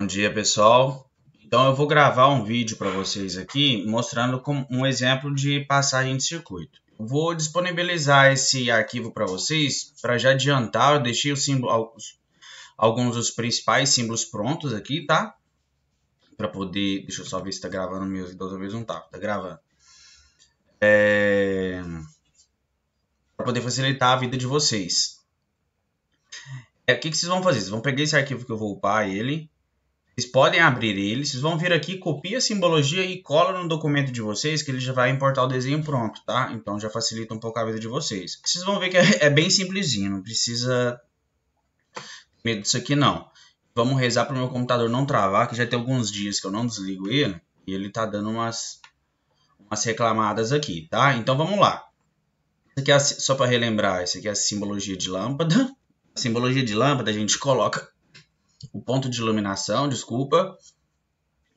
Bom dia, pessoal. Então eu vou gravar um vídeo para vocês aqui mostrando um exemplo de passagem de circuito. Vou disponibilizar esse arquivo para vocês para já adiantar. Eu deixei símbolo, alguns dos principais símbolos prontos aqui, tá? Para poder. Deixa eu só ver se está gravando mesmo. Da outra vez não tá. está gravando. É... Para poder facilitar a vida de vocês. É, o que, que vocês vão fazer? Vocês vão pegar esse arquivo que eu vou upar ele vocês podem abrir ele, vocês vão vir aqui, copia a simbologia e cola no documento de vocês, que ele já vai importar o desenho pronto, tá? Então já facilita um pouco a vida de vocês. Vocês vão ver que é, é bem simplesinho, não precisa medo disso aqui não. Vamos rezar para o meu computador não travar, que já tem alguns dias que eu não desligo ele, e ele tá dando umas, umas reclamadas aqui, tá? Então vamos lá. Isso aqui é a, só para relembrar, isso aqui é a simbologia de lâmpada. A simbologia de lâmpada a gente coloca o ponto de iluminação, desculpa,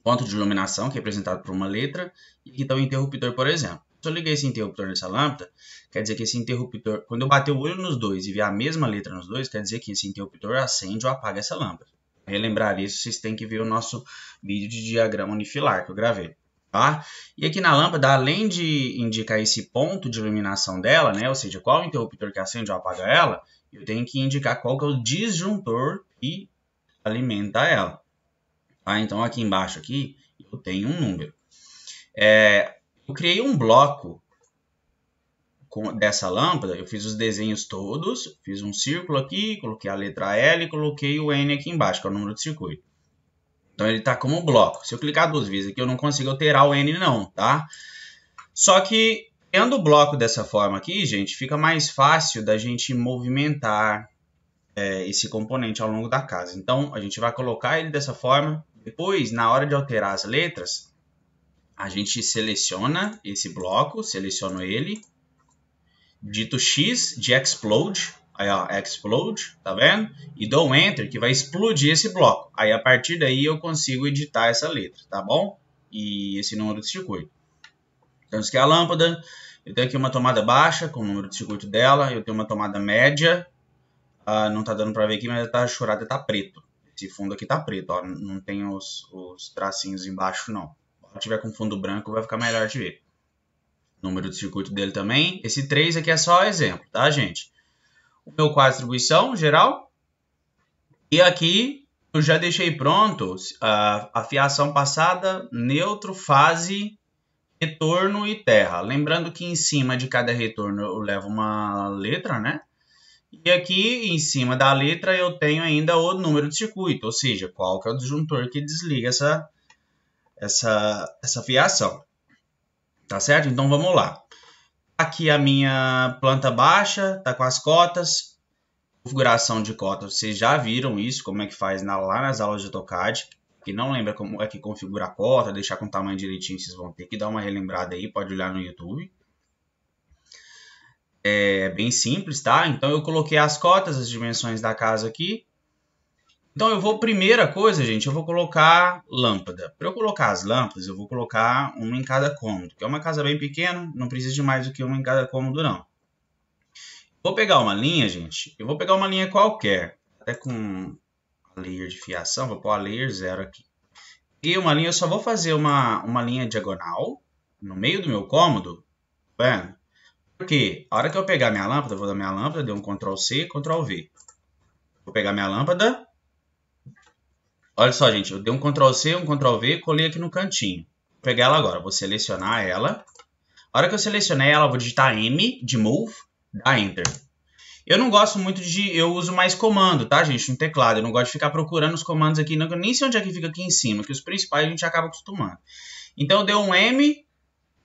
ponto de iluminação que é representado por uma letra e que está o interruptor, por exemplo. Se eu liguei esse interruptor nessa lâmpada, quer dizer que esse interruptor, quando eu bater o olho nos dois e ver a mesma letra nos dois, quer dizer que esse interruptor acende ou apaga essa lâmpada. Para relembrar isso, vocês têm que ver o nosso vídeo de diagrama unifilar que eu gravei. Tá? E aqui na lâmpada, além de indicar esse ponto de iluminação dela, né, ou seja, qual interruptor que acende ou apaga ela, eu tenho que indicar qual que é o disjuntor que alimenta ela. Tá? Então aqui embaixo aqui eu tenho um número. É, eu criei um bloco com, dessa lâmpada, eu fiz os desenhos todos, fiz um círculo aqui, coloquei a letra L e coloquei o N aqui embaixo, que é o número de circuito. Então ele está como bloco. Se eu clicar duas vezes aqui, eu não consigo alterar o N não, tá? Só que, tendo o bloco dessa forma aqui, gente, fica mais fácil da gente movimentar, é, esse componente ao longo da casa. Então, a gente vai colocar ele dessa forma. Depois, na hora de alterar as letras, a gente seleciona esse bloco, seleciono ele, dito X de explode, aí ó, explode, tá vendo? E dou enter, que vai explodir esse bloco. Aí, a partir daí, eu consigo editar essa letra, tá bom? E esse número de circuito. Então, isso aqui é a lâmpada. Eu tenho aqui uma tomada baixa com o número de circuito dela, eu tenho uma tomada média ah, não tá dando para ver aqui, mas tá chorado e tá preto. Esse fundo aqui tá preto, ó. Não tem os, os tracinhos embaixo, não. Se tiver com fundo branco, vai ficar melhor de ver. Número de circuito dele também. Esse 3 aqui é só exemplo, tá, gente? O meu quadro de distribuição geral. E aqui eu já deixei pronto a, ah, a fiação passada, neutro, fase, retorno e terra. Lembrando que em cima de cada retorno eu levo uma letra, né? E aqui em cima da letra eu tenho ainda o número de circuito, ou seja, qual que é o disjuntor que desliga essa, essa, essa fiação. Tá certo? Então vamos lá. Aqui a minha planta baixa, tá com as cotas. Configuração de cotas, vocês já viram isso, como é que faz na, lá nas aulas de AutoCAD. Que não lembra como é que configura a cota, deixar com o tamanho direitinho, vocês vão ter que dar uma relembrada aí, pode olhar no YouTube é bem simples, tá? Então eu coloquei as cotas, as dimensões da casa aqui. Então eu vou, primeira coisa, gente, eu vou colocar lâmpada. Para eu colocar as lâmpadas, eu vou colocar uma em cada cômodo, que é uma casa bem pequena, não precisa de mais do que uma em cada cômodo, não. Vou pegar uma linha, gente, eu vou pegar uma linha qualquer, até com a layer de fiação, vou pôr a layer zero aqui. E uma linha, eu só vou fazer uma, uma linha diagonal no meio do meu cômodo, tá vendo? que a hora que eu pegar minha lâmpada, vou dar minha lâmpada, deu um Ctrl C, Ctrl V. Vou pegar minha lâmpada. Olha só, gente, eu dei um Ctrl C, um Ctrl V, colei aqui no cantinho. Vou pegar ela agora, vou selecionar ela. A hora que eu selecionei ela, vou digitar M de Move, dar Enter. Eu não gosto muito de... Eu uso mais comando, tá, gente? No teclado. Eu não gosto de ficar procurando os comandos aqui. Não, nem sei onde é que fica aqui em cima, que os principais a gente acaba acostumando. Então, eu dei um M,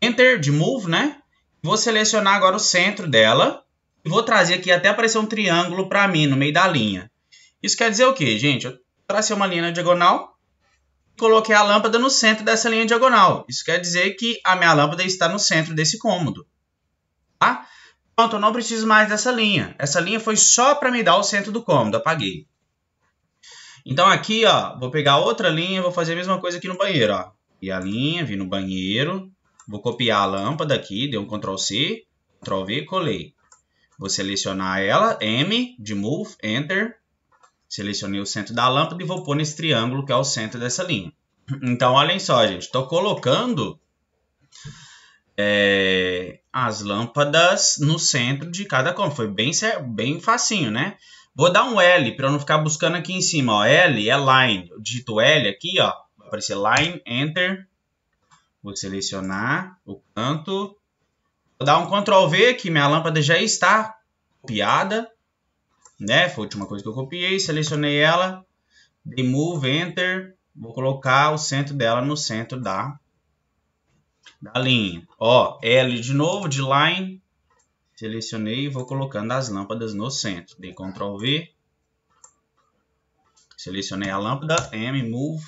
Enter de Move, né? Vou selecionar agora o centro dela e vou trazer aqui até aparecer um triângulo para mim no meio da linha. Isso quer dizer o quê, gente? Eu tracei uma linha na diagonal e coloquei a lâmpada no centro dessa linha diagonal. Isso quer dizer que a minha lâmpada está no centro desse cômodo. Tá? Pronto, eu não preciso mais dessa linha. Essa linha foi só para me dar o centro do cômodo. Apaguei. Então aqui, ó, vou pegar outra linha, vou fazer a mesma coisa aqui no banheiro, ó. E a linha, vim no banheiro, Vou copiar a lâmpada aqui, dei um Ctrl C, Ctrl V, colei. Vou selecionar ela, M, de Move, Enter. Selecionei o centro da lâmpada e vou pôr nesse triângulo que é o centro dessa linha. Então, olhem só, gente. Estou colocando é, as lâmpadas no centro de cada cômodo. Foi bem, bem facinho, né? Vou dar um L para eu não ficar buscando aqui em cima. Ó. L é line. Eu digito L aqui, ó. Vai aparecer line, enter. Vou selecionar o canto. Vou dar um Ctrl V, que minha lâmpada já está copiada. Né? Foi a última coisa que eu copiei. Selecionei ela. Remove, Enter. Vou colocar o centro dela no centro da, da linha. Ó, L de novo, de line. Selecionei e vou colocando as lâmpadas no centro. Dei Ctrl V. Selecionei a lâmpada, M, Move.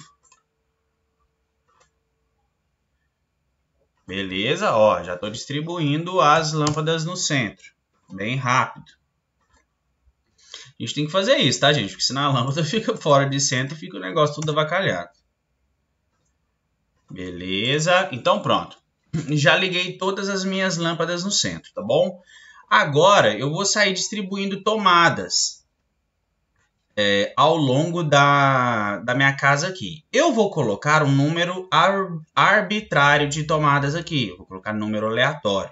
Beleza, ó, já estou distribuindo as lâmpadas no centro, bem rápido. A gente tem que fazer isso, tá, gente? Porque senão a lâmpada fica fora de centro fica o negócio tudo avacalhado. Beleza, então pronto. Já liguei todas as minhas lâmpadas no centro, tá bom? Agora eu vou sair distribuindo tomadas é, ao longo da, da minha casa aqui. Eu vou colocar um número ar, arbitrário de tomadas aqui. Vou colocar um número aleatório.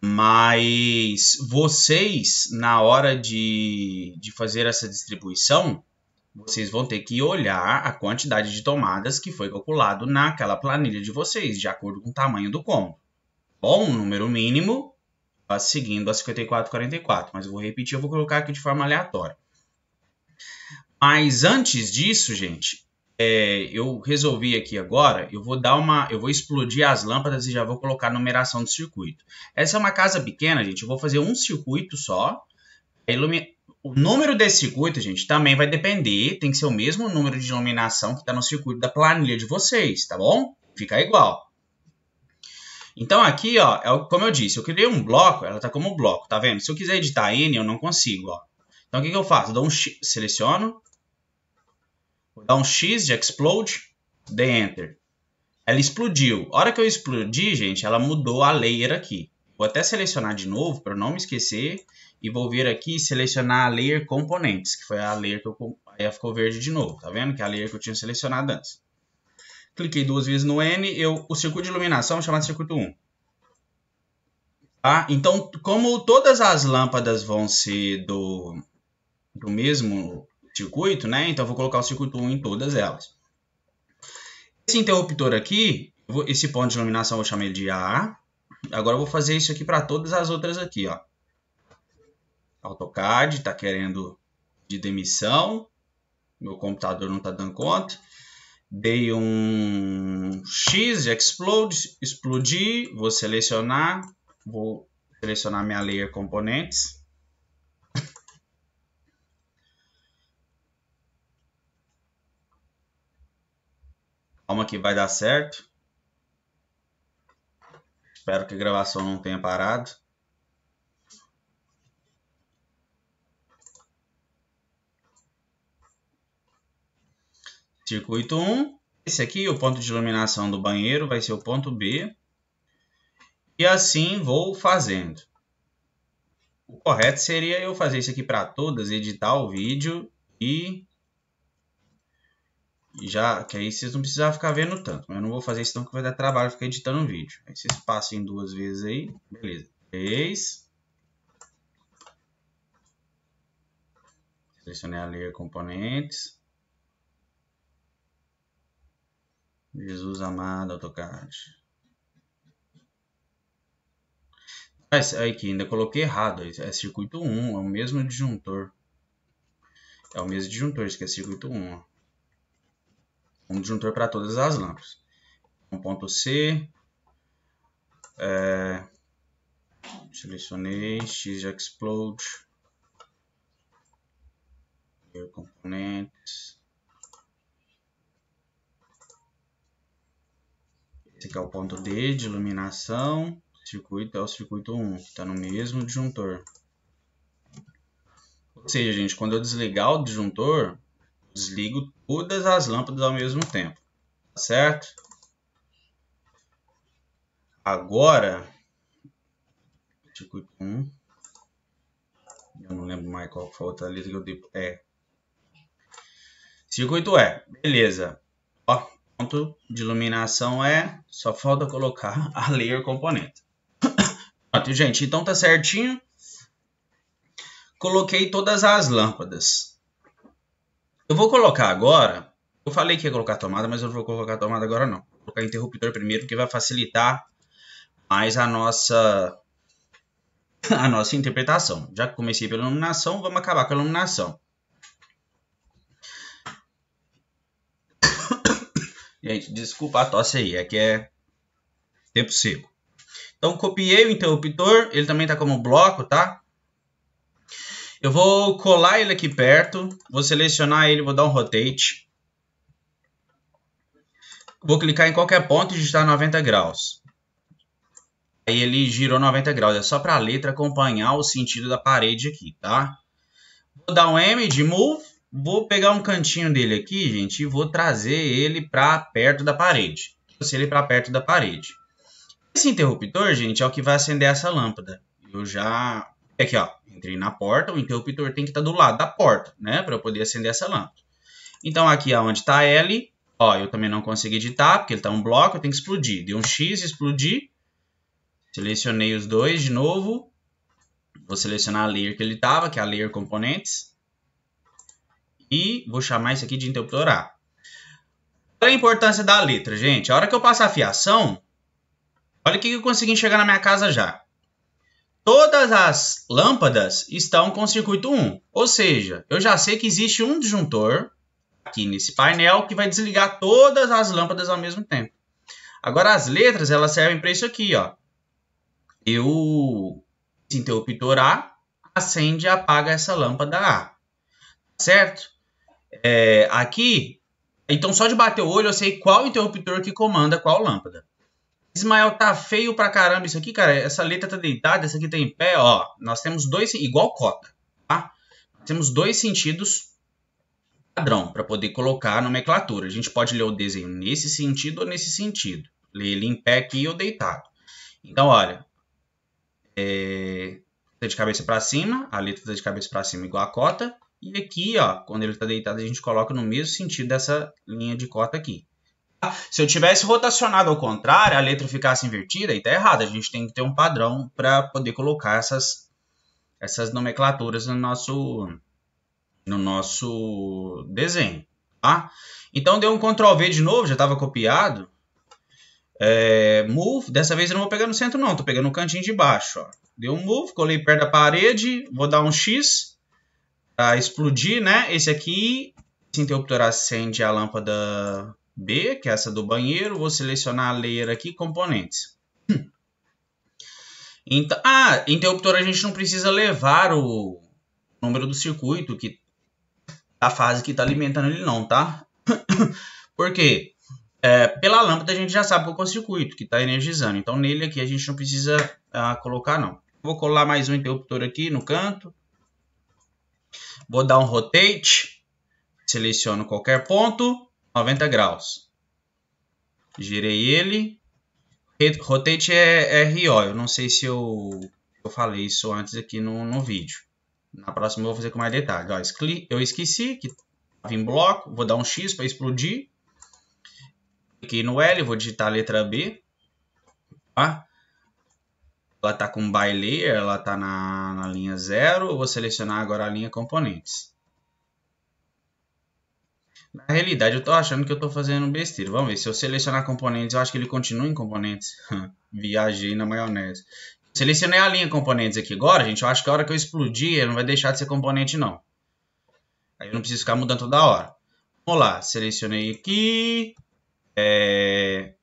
Mas vocês, na hora de, de fazer essa distribuição, vocês vão ter que olhar a quantidade de tomadas que foi calculado naquela planilha de vocês, de acordo com o tamanho do combo. Bom, um número mínimo, tá seguindo a 5444, mas eu vou repetir, eu vou colocar aqui de forma aleatória. Mas antes disso, gente, é, eu resolvi aqui agora, eu vou dar uma, eu vou explodir as lâmpadas e já vou colocar a numeração do circuito. Essa é uma casa pequena, gente, eu vou fazer um circuito só. O número desse circuito, gente, também vai depender, tem que ser o mesmo número de iluminação que está no circuito da planilha de vocês, tá bom? Fica igual. Então aqui, ó, é, como eu disse, eu criei um bloco, ela está como bloco, tá vendo? Se eu quiser editar N, eu não consigo, ó. Então o que, que eu faço? Eu dou um X, seleciono, vou dar um X de explode, dei enter. Ela explodiu. A hora que eu explodi, gente, ela mudou a layer aqui. Vou até selecionar de novo para não me esquecer e vou vir aqui selecionar a layer componentes, que foi a layer que eu aí ficou verde de novo, tá vendo? Que é a layer que eu tinha selecionado antes. Cliquei duas vezes no N, eu o circuito de iluminação é chamado de circuito 1. Tá? Então, como todas as lâmpadas vão ser do do mesmo circuito, né? Então vou colocar o circuito 1 em todas elas. Esse interruptor aqui, esse ponto de iluminação eu vou chamar ele de A. Agora eu vou fazer isso aqui para todas as outras aqui, ó. AutoCAD está querendo de demissão. Meu computador não está dando conta. Dei um X explode, explodir, vou selecionar, vou selecionar minha layer componentes Calma que vai dar certo. Espero que a gravação não tenha parado. Circuito 1. Esse aqui, o ponto de iluminação do banheiro, vai ser o ponto B. E assim vou fazendo. O correto seria eu fazer isso aqui para todas, editar o vídeo e já que aí vocês não precisam ficar vendo tanto. Mas eu não vou fazer isso não, que vai dar trabalho ficar editando um vídeo. Aí vocês passem duas vezes aí, beleza. Três. Selecionei a layer componentes. Jesus amado AutoCAD. Mas aí que ainda coloquei errado. É circuito 1, é o mesmo disjuntor. É o mesmo disjuntor, isso aqui é circuito 1, ó um disjuntor para todas as lâmpadas. Um ponto C, é, selecionei X Explode, componentes. Esse aqui é o ponto D de iluminação. circuito é o circuito 1, que está no mesmo disjuntor. Ou seja, gente, quando eu desligar o disjuntor, desligo todas as lâmpadas ao mesmo tempo, tá certo? Agora, circuito 1, eu não lembro mais qual foi a outra letra que eu dei, é, circuito é, beleza, ó, ponto de iluminação é, só falta colocar a layer componente. Pronto, gente, então tá certinho. Coloquei todas as lâmpadas. Eu vou colocar agora. Eu falei que ia colocar tomada, mas eu não vou colocar tomada agora não. Vou colocar interruptor primeiro, porque vai facilitar mais a nossa a nossa interpretação. Já que comecei pela iluminação, vamos acabar com a iluminação. Gente, desculpa a tosse aí, é que é tempo seco. Então, copiei o interruptor, ele também está como bloco, tá? Eu vou colar ele aqui perto, vou selecionar ele, vou dar um rotate. Vou clicar em qualquer ponto e digitar 90 graus. Aí ele girou 90 graus, é só para a letra acompanhar o sentido da parede aqui, tá? Vou dar um M de move, vou pegar um cantinho dele aqui, gente, e vou trazer ele para perto da parede. Trouxe ele para perto da parede. Esse interruptor, gente, é o que vai acender essa lâmpada. Eu já... Aqui, ó entrei na porta, o interruptor tem que estar tá do lado da porta, né? Para eu poder acender essa lâmpada. Então, aqui onde está L, ó, eu também não consegui editar, porque ele está um bloco, eu tenho que explodir. Dei um X, explodi. Selecionei os dois de novo. Vou selecionar a layer que ele estava, que é a layer componentes. E vou chamar isso aqui de interruptor A. Qual é a importância da letra, gente? A hora que eu passar a fiação, olha o que eu consegui enxergar na minha casa já. Todas as lâmpadas estão com circuito 1, ou seja, eu já sei que existe um disjuntor aqui nesse painel que vai desligar todas as lâmpadas ao mesmo tempo. Agora as letras elas servem para isso aqui, ó. Eu esse interruptor A acende e apaga essa lâmpada A, certo? É, aqui, então só de bater o olho eu sei qual interruptor que comanda qual lâmpada. Ismael, tá feio pra caramba isso aqui, cara. Essa letra tá deitada, essa aqui tá em pé, ó. Nós temos dois, igual cota, tá? Temos dois sentidos padrão para poder colocar a nomenclatura. A gente pode ler o desenho nesse sentido ou nesse sentido. Ler ele em pé aqui ou deitado. Então, olha. É, tá de cabeça para cima, a letra tá de cabeça para cima igual a cota. E aqui, ó, quando ele tá deitado, a gente coloca no mesmo sentido dessa linha de cota aqui. Se eu tivesse rotacionado ao contrário, a letra ficasse invertida, aí tá errado. A gente tem que ter um padrão para poder colocar essas, essas nomenclaturas no nosso, no nosso desenho. Tá? Então deu um Ctrl V de novo, já estava copiado. É, move, dessa vez eu não vou pegar no centro não, tô pegando no cantinho de baixo. Ó. Deu um move, colei perto da parede, vou dar um X para explodir, né? Esse aqui, esse interruptor acende a lâmpada B, que é essa do banheiro, vou selecionar a layer aqui, componentes. Hum. Então, ah, interruptor a gente não precisa levar o número do circuito que a fase que está alimentando ele não, tá? Porque é, pela lâmpada a gente já sabe qual é o circuito que está energizando. Então nele aqui a gente não precisa ah, colocar não. Vou colar mais um interruptor aqui no canto. Vou dar um rotate. Seleciono qualquer ponto. 90 graus. Girei ele. Rotate é, é RO. Eu não sei se eu, eu falei isso antes aqui no, no vídeo. Na próxima eu vou fazer com mais detalhe. Ó, eu esqueci que estava em bloco. Vou dar um X para explodir. Cliquei no L, vou digitar a letra B. Tá? Ela está com by layer, ela está na, na linha 0. Vou selecionar agora a linha componentes. Na realidade, eu tô achando que eu tô fazendo besteira. Vamos ver, se eu selecionar componentes, eu acho que ele continua em componentes. Viajei na maionese. Selecionei a linha componentes aqui agora, gente. Eu acho que a hora que eu explodir, ele não vai deixar de ser componente, não. Aí eu não preciso ficar mudando toda hora. Vamos lá, selecionei aqui. É...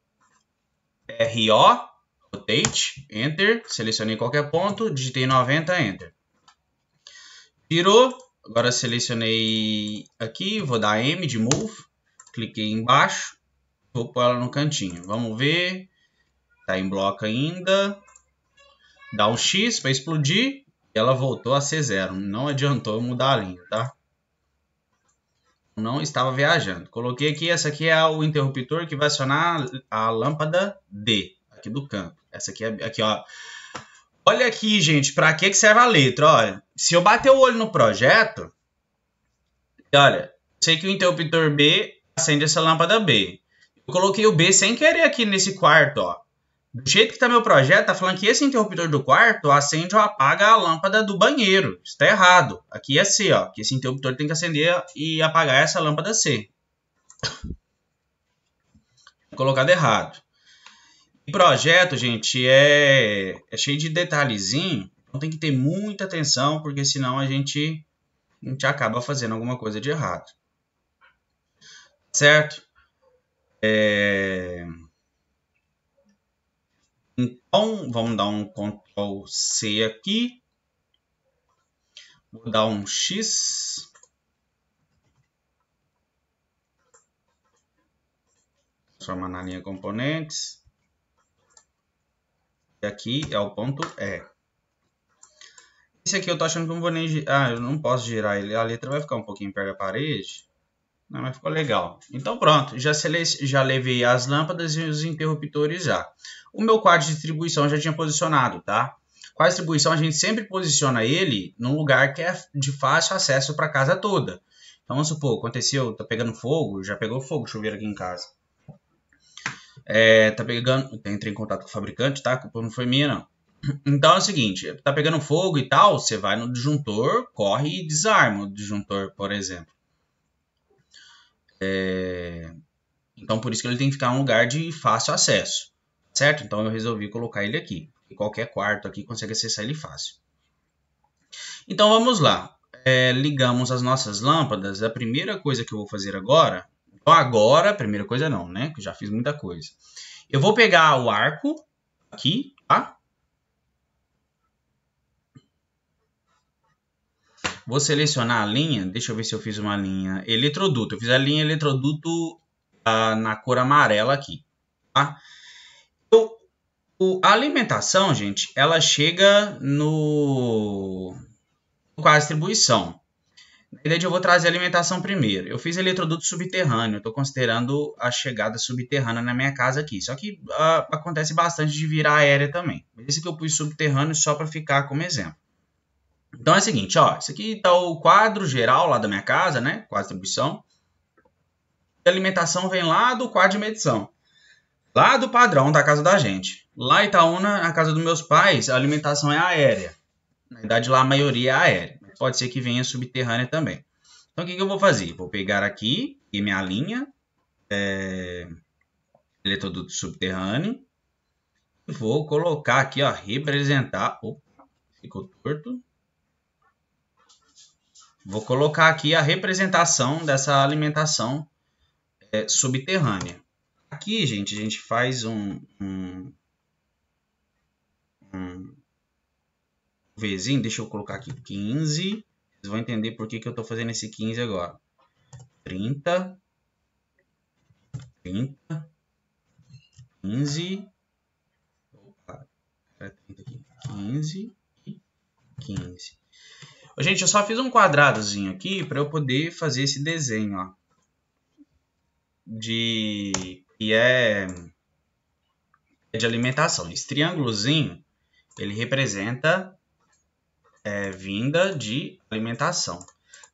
RO, rotate, enter. Selecionei qualquer ponto, digitei 90, enter. Tirou, Agora selecionei aqui, vou dar M de Move, cliquei embaixo, vou pôr ela no cantinho. Vamos ver, tá em bloco ainda, dá um X para explodir, e ela voltou a ser zero. Não adiantou mudar a linha, tá? Não estava viajando. Coloquei aqui, essa aqui é o interruptor que vai acionar a lâmpada D, aqui do canto. Essa aqui, é, aqui ó, Olha aqui, gente, para que, que serve a letra? Olha, se eu bater o olho no projeto, olha, sei que o interruptor B acende essa lâmpada B. Eu coloquei o B sem querer aqui nesse quarto, ó. Do jeito que tá meu projeto, tá falando que esse interruptor do quarto acende ou apaga a lâmpada do banheiro. Está errado. Aqui é C, ó. Que esse interruptor tem que acender e apagar essa lâmpada C. Colocado errado projeto, gente, é, é cheio de detalhezinho, então tem que ter muita atenção, porque senão a gente, a gente acaba fazendo alguma coisa de errado. Certo? É... Então, vamos dar um Ctrl C aqui. Vou dar um X. Transformar na linha componentes aqui é o ponto E. Esse aqui eu tô achando que eu não vou nem... Ah, eu não posso girar ele. A letra vai ficar um pouquinho perto da parede. Não, mas ficou legal. Então pronto, já, sele... já levei as lâmpadas e os interruptores já O meu quadro de distribuição já tinha posicionado, tá? Com a distribuição a gente sempre posiciona ele num lugar que é de fácil acesso para casa toda. Então vamos supor, aconteceu, tá pegando fogo, já pegou fogo o chuveiro aqui em casa. É, tá pegando. entre em contato com o fabricante, tá? A culpa não foi minha, não. Então é o seguinte: tá pegando fogo e tal, você vai no disjuntor, corre e desarma o disjuntor, por exemplo. É... Então por isso que ele tem que ficar em um lugar de fácil acesso, certo? Então eu resolvi colocar ele aqui. E qualquer quarto aqui consegue acessar ele fácil. Então vamos lá. É, ligamos as nossas lâmpadas. A primeira coisa que eu vou fazer agora então agora, primeira coisa não, né? Que eu já fiz muita coisa. Eu vou pegar o arco aqui, tá? Vou selecionar a linha, deixa eu ver se eu fiz uma linha eletroduto. Eu fiz a linha eletroduto ah, na cor amarela aqui, tá? o, a alimentação, gente, ela chega no com a distribuição. Na verdade, eu vou trazer alimentação primeiro. Eu fiz eletroduto subterrâneo, estou considerando a chegada subterrânea na minha casa aqui. Só que uh, acontece bastante de virar aérea também. Esse que eu pus subterrâneo só para ficar como exemplo. Então é o seguinte, ó, isso aqui está o quadro geral lá da minha casa, né? Quadro de distribuição. A alimentação vem lá do quadro de medição. Lá do padrão da casa da gente. Lá em Itaúna, na casa dos meus pais, a alimentação é aérea. Na verdade, lá a maioria é aérea pode ser que venha subterrânea também. Então, o que, que eu vou fazer? Vou pegar aqui e é minha linha, é, eletroduto subterrâneo, e vou colocar aqui, ó, representar, opa, ficou torto. Vou colocar aqui a representação dessa alimentação é, subterrânea. Aqui, gente, a gente faz um, um Vzinho, deixa eu colocar aqui 15. Vocês vão entender por que, que eu estou fazendo esse 15 agora. 30, 30, 15, opa, 30 aqui, 15 15. Gente, eu só fiz um quadradozinho aqui para eu poder fazer esse desenho, ó. De... que é... é de alimentação. Esse triângulozinho, ele representa é, vinda de alimentação.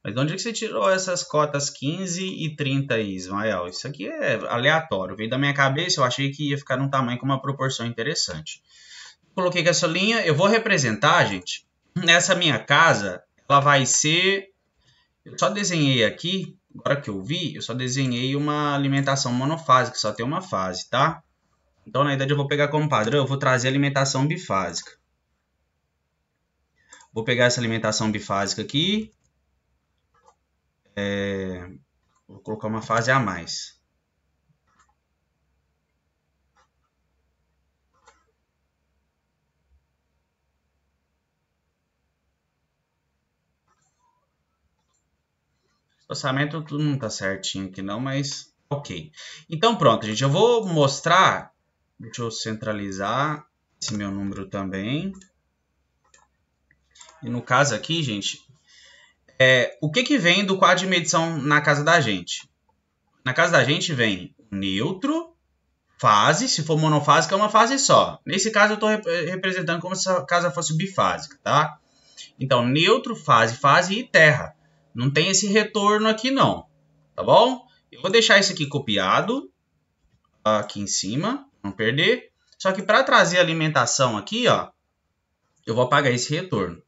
Mas de onde é que você tirou essas cotas 15 e 30 Ismael? Isso aqui é aleatório. Veio da minha cabeça, eu achei que ia ficar num tamanho com uma proporção interessante. Coloquei essa linha. Eu vou representar, gente, nessa minha casa, ela vai ser... Eu só desenhei aqui, agora que eu vi, eu só desenhei uma alimentação monofásica, só tem uma fase, tá? Então, na verdade, eu vou pegar como padrão, eu vou trazer alimentação bifásica. Vou pegar essa alimentação bifásica aqui. É, vou colocar uma fase a mais. O tudo não está certinho aqui não, mas ok. Então pronto, gente, eu vou mostrar, deixa eu centralizar esse meu número também. E no caso aqui, gente, é, o que, que vem do quadro de medição na casa da gente? Na casa da gente vem neutro, fase, se for monofásica é uma fase só. Nesse caso eu estou rep representando como se a casa fosse bifásica, tá? Então, neutro, fase, fase e terra. Não tem esse retorno aqui não, tá bom? Eu vou deixar isso aqui copiado, aqui em cima, não perder. Só que para trazer a alimentação aqui, ó, eu vou apagar esse retorno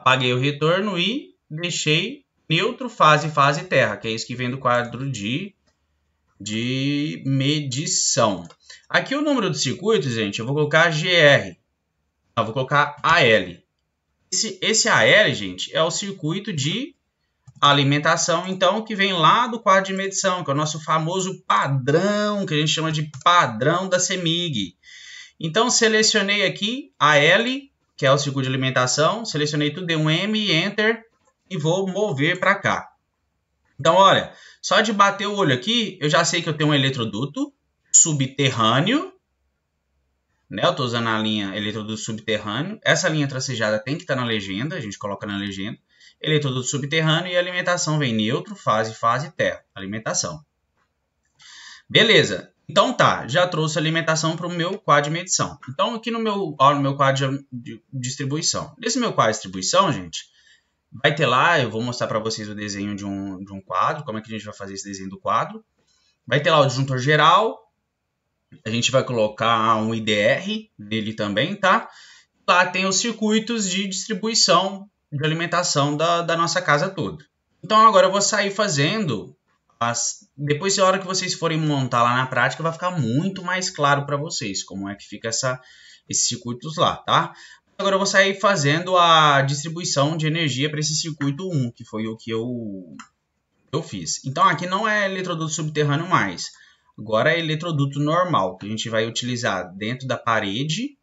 apaguei o retorno e deixei neutro fase, fase terra, que é isso que vem do quadro de, de medição. Aqui o número do circuito, gente, eu vou colocar GR. Não, vou colocar AL. Esse, esse AL, gente, é o circuito de alimentação, então, que vem lá do quadro de medição, que é o nosso famoso padrão, que a gente chama de padrão da CEMIG. Então, selecionei aqui AL que é o ciclo de alimentação, selecionei tudo, dei um M, Enter e vou mover para cá. Então, olha, só de bater o olho aqui, eu já sei que eu tenho um eletroduto subterrâneo, né? Eu estou usando a linha eletroduto subterrâneo. Essa linha tracejada tem que estar tá na legenda, a gente coloca na legenda. Eletroduto subterrâneo e alimentação vem neutro, fase, fase, terra. Alimentação. Beleza. Então tá, já trouxe alimentação para o meu quadro de medição. Então aqui no meu, ó, no meu quadro de distribuição. Nesse meu quadro de distribuição, gente, vai ter lá, eu vou mostrar para vocês o desenho de um, de um quadro, como é que a gente vai fazer esse desenho do quadro. Vai ter lá o disjuntor geral, a gente vai colocar um IDR nele também, tá? Lá tem os circuitos de distribuição de alimentação da, da nossa casa toda. Então agora eu vou sair fazendo mas depois, na hora que vocês forem montar lá na prática, vai ficar muito mais claro para vocês como é que fica essa, esses circuitos lá, tá? Agora eu vou sair fazendo a distribuição de energia para esse circuito 1, que foi o que eu, eu fiz. Então aqui não é eletroduto subterrâneo mais, agora é eletroduto normal, que a gente vai utilizar dentro da parede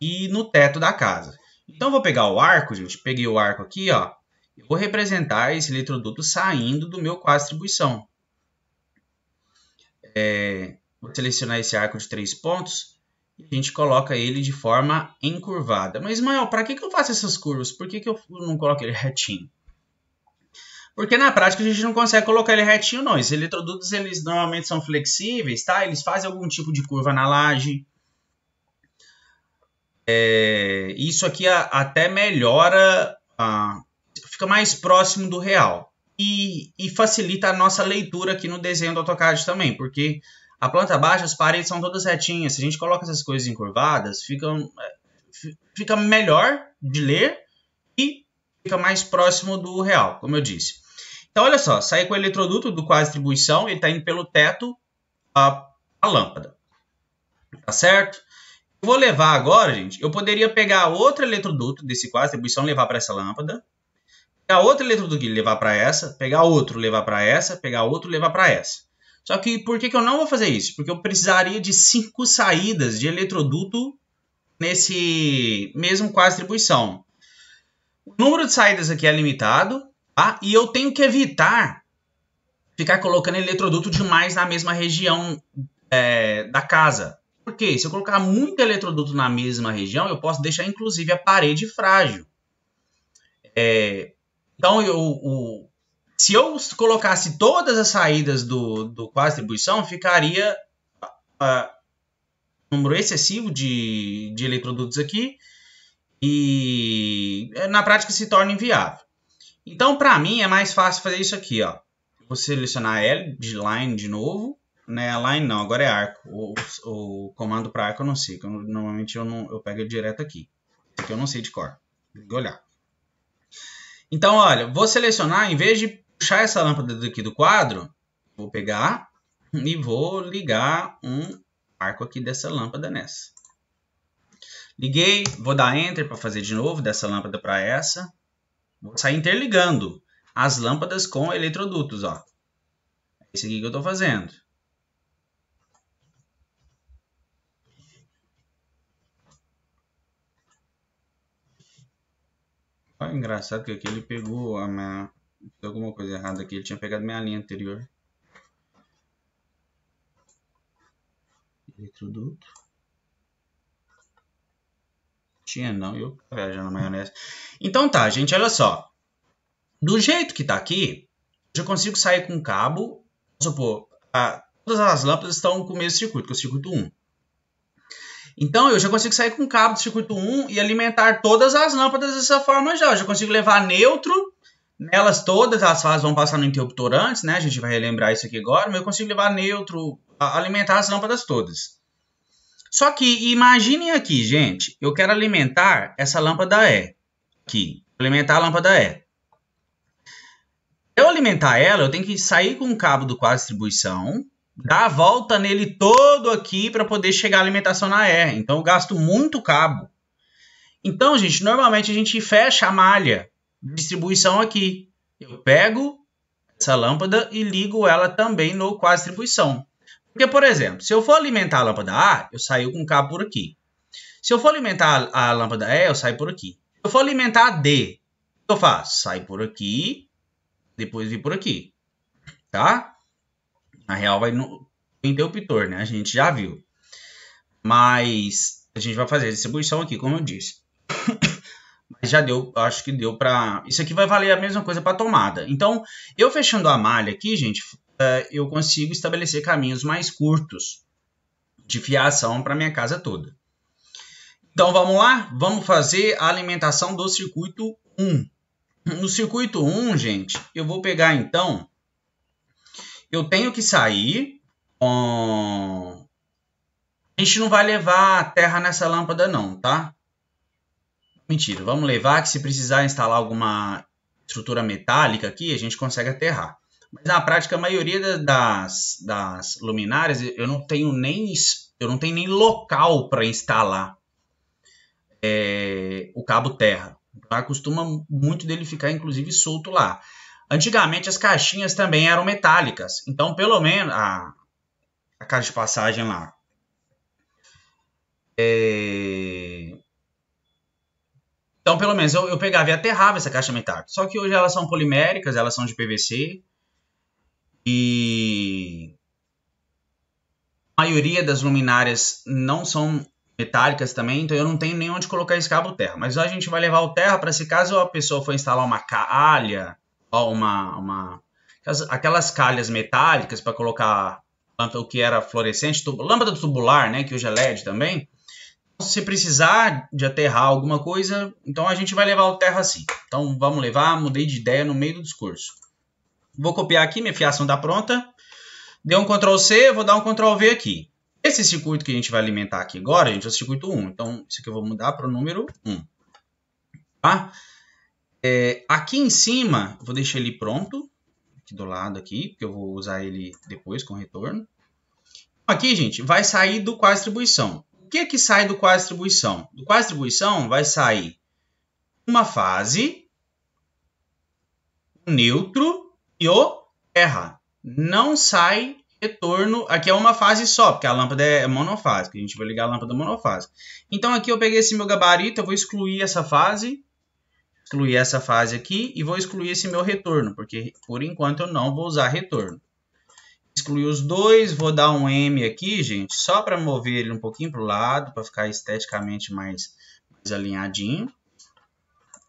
e no teto da casa. Então eu vou pegar o arco, gente, peguei o arco aqui, ó, eu vou representar esse eletroduto saindo do meu quadro de distribuição. É, vou selecionar esse arco de três pontos e a gente coloca ele de forma encurvada. Mas, Ismael, para que, que eu faço essas curvas? Por que, que eu não coloco ele retinho? Porque na prática a gente não consegue colocar ele retinho, não. Esses eletrodutos, eles normalmente são flexíveis, tá? Eles fazem algum tipo de curva na laje. É, isso aqui a, até melhora a, fica mais próximo do real. E, e, facilita a nossa leitura aqui no desenho do AutoCAD também, porque a planta baixa, as paredes são todas retinhas. Se a gente coloca essas coisas encurvadas, fica, é, fica melhor de ler e fica mais próximo do real, como eu disse. Então, olha só, saí com o eletroduto do quase distribuição, ele está indo pelo teto a, a lâmpada. Tá certo? Eu vou levar agora, gente, eu poderia pegar outro eletroduto desse quase distribuição, levar para essa lâmpada, pegar outra letra do guia, levar para essa, pegar outro, levar para essa, pegar outro, levar para essa. Só que por que, que eu não vou fazer isso? Porque eu precisaria de cinco saídas de eletroduto nesse mesmo distribuição O número de saídas aqui é limitado, tá? E eu tenho que evitar ficar colocando eletroduto demais na mesma região é, da casa. Porque se eu colocar muito eletroduto na mesma região, eu posso deixar inclusive a parede frágil. É, então, eu, o, se eu colocasse todas as saídas do, do quase distribuição, ficaria uh, ah, um número excessivo de, de eletrodutos aqui e eh, na prática se torna inviável. Então, para mim, é mais fácil fazer isso aqui, ó. Vou selecionar L de line de novo, né? Line não, agora é arco. O, o comando para arco eu não sei, eu, normalmente eu, não, eu pego direto aqui. Porque eu não sei de cor. Tem que olhar. Então, olha, vou selecionar, em vez de puxar essa lâmpada daqui do quadro, vou pegar e vou ligar um arco aqui dessa lâmpada nessa. Liguei, vou dar Enter para fazer de novo dessa lâmpada para essa. Vou sair interligando as lâmpadas com eletrodutos, ó. Esse é aqui que eu estou fazendo. Ó, ah, engraçado que aqui ele pegou a minha... alguma coisa errada aqui, ele tinha pegado minha linha anterior. Eletroduto. Tinha não, eu viajando na maionese. Então tá, gente, olha só. Do jeito que tá aqui, eu consigo sair com cabo, vamos supor, a, todas as lâmpadas estão com o mesmo circuito, que é o circuito 1. Então eu já consigo sair com o cabo do circuito 1 e alimentar todas as lâmpadas dessa forma já. Eu já consigo levar neutro nelas todas as fases vão passar no interruptor antes, né? A gente vai relembrar isso aqui agora, mas eu consigo levar neutro, alimentar as lâmpadas todas. Só que imaginem aqui, gente, eu quero alimentar essa lâmpada E aqui, alimentar a lâmpada E. Eu alimentar ela, eu tenho que sair com o cabo do quadro de distribuição dar a volta nele todo aqui para poder chegar a alimentação na R. Então eu gasto muito cabo. Então, gente, normalmente a gente fecha a malha de distribuição aqui. Eu pego essa lâmpada e ligo ela também no quase distribuição. Porque, por exemplo, se eu for alimentar a lâmpada A, eu saio com cabo por aqui. Se eu for alimentar a lâmpada E, eu saio por aqui. Se eu for alimentar a D, o que eu faço? sai por aqui, depois vir por aqui. Tá? Na real, vai no interruptor, né? A gente já viu. Mas a gente vai fazer a distribuição aqui, como eu disse. Mas já deu, acho que deu para... Isso aqui vai valer a mesma coisa para tomada. Então, eu fechando a malha aqui, gente, é, eu consigo estabelecer caminhos mais curtos de fiação para minha casa toda. Então vamos lá? Vamos fazer a alimentação do circuito 1. No circuito 1, gente, eu vou pegar então eu tenho que sair com. A gente não vai levar terra nessa lâmpada, não, tá? Mentira, vamos levar que se precisar instalar alguma estrutura metálica aqui, a gente consegue aterrar. Mas na prática, a maioria das, das luminárias eu não tenho nem eu não tenho nem local para instalar é, o cabo terra. Acostuma muito dele ficar, inclusive, solto lá. Antigamente as caixinhas também eram metálicas, então pelo menos a, a caixa de passagem lá. É... Então pelo menos eu, eu pegava e aterrava essa caixa metálica. Só que hoje elas são poliméricas, elas são de PVC e a maioria das luminárias não são metálicas também, então eu não tenho nem onde colocar esse cabo terra. Mas a gente vai levar o terra para se caso a pessoa for instalar uma calha ó, uma, uma aquelas calhas metálicas para colocar o que era fluorescente, lâmpada tubular, né, que hoje é LED também. Então, se precisar de aterrar alguma coisa, então a gente vai levar o terra assim. Então vamos levar, mudei de ideia no meio do discurso. Vou copiar aqui, minha fiação está pronta. Deu um Ctrl C, vou dar um Ctrl V aqui. Esse circuito que a gente vai alimentar aqui agora, gente, é o circuito 1. Então, isso aqui eu vou mudar para o número 1. Tá? É, aqui em cima, vou deixar ele pronto, aqui do lado aqui, porque eu vou usar ele depois com retorno. Aqui, gente, vai sair do quadro distribuição. O que é que sai do quadro distribuição? Do quadro distribuição vai sair uma fase, o neutro e o terra. Não sai retorno. Aqui é uma fase só, porque a lâmpada é monofásica. A gente vai ligar a lâmpada monofásica. Então aqui eu peguei esse meu gabarito, eu vou excluir essa fase excluir essa fase aqui e vou excluir esse meu retorno, porque por enquanto eu não vou usar retorno. Excluir os dois, vou dar um M aqui, gente, só para mover ele um pouquinho para o lado, para ficar esteticamente mais, mais alinhadinho.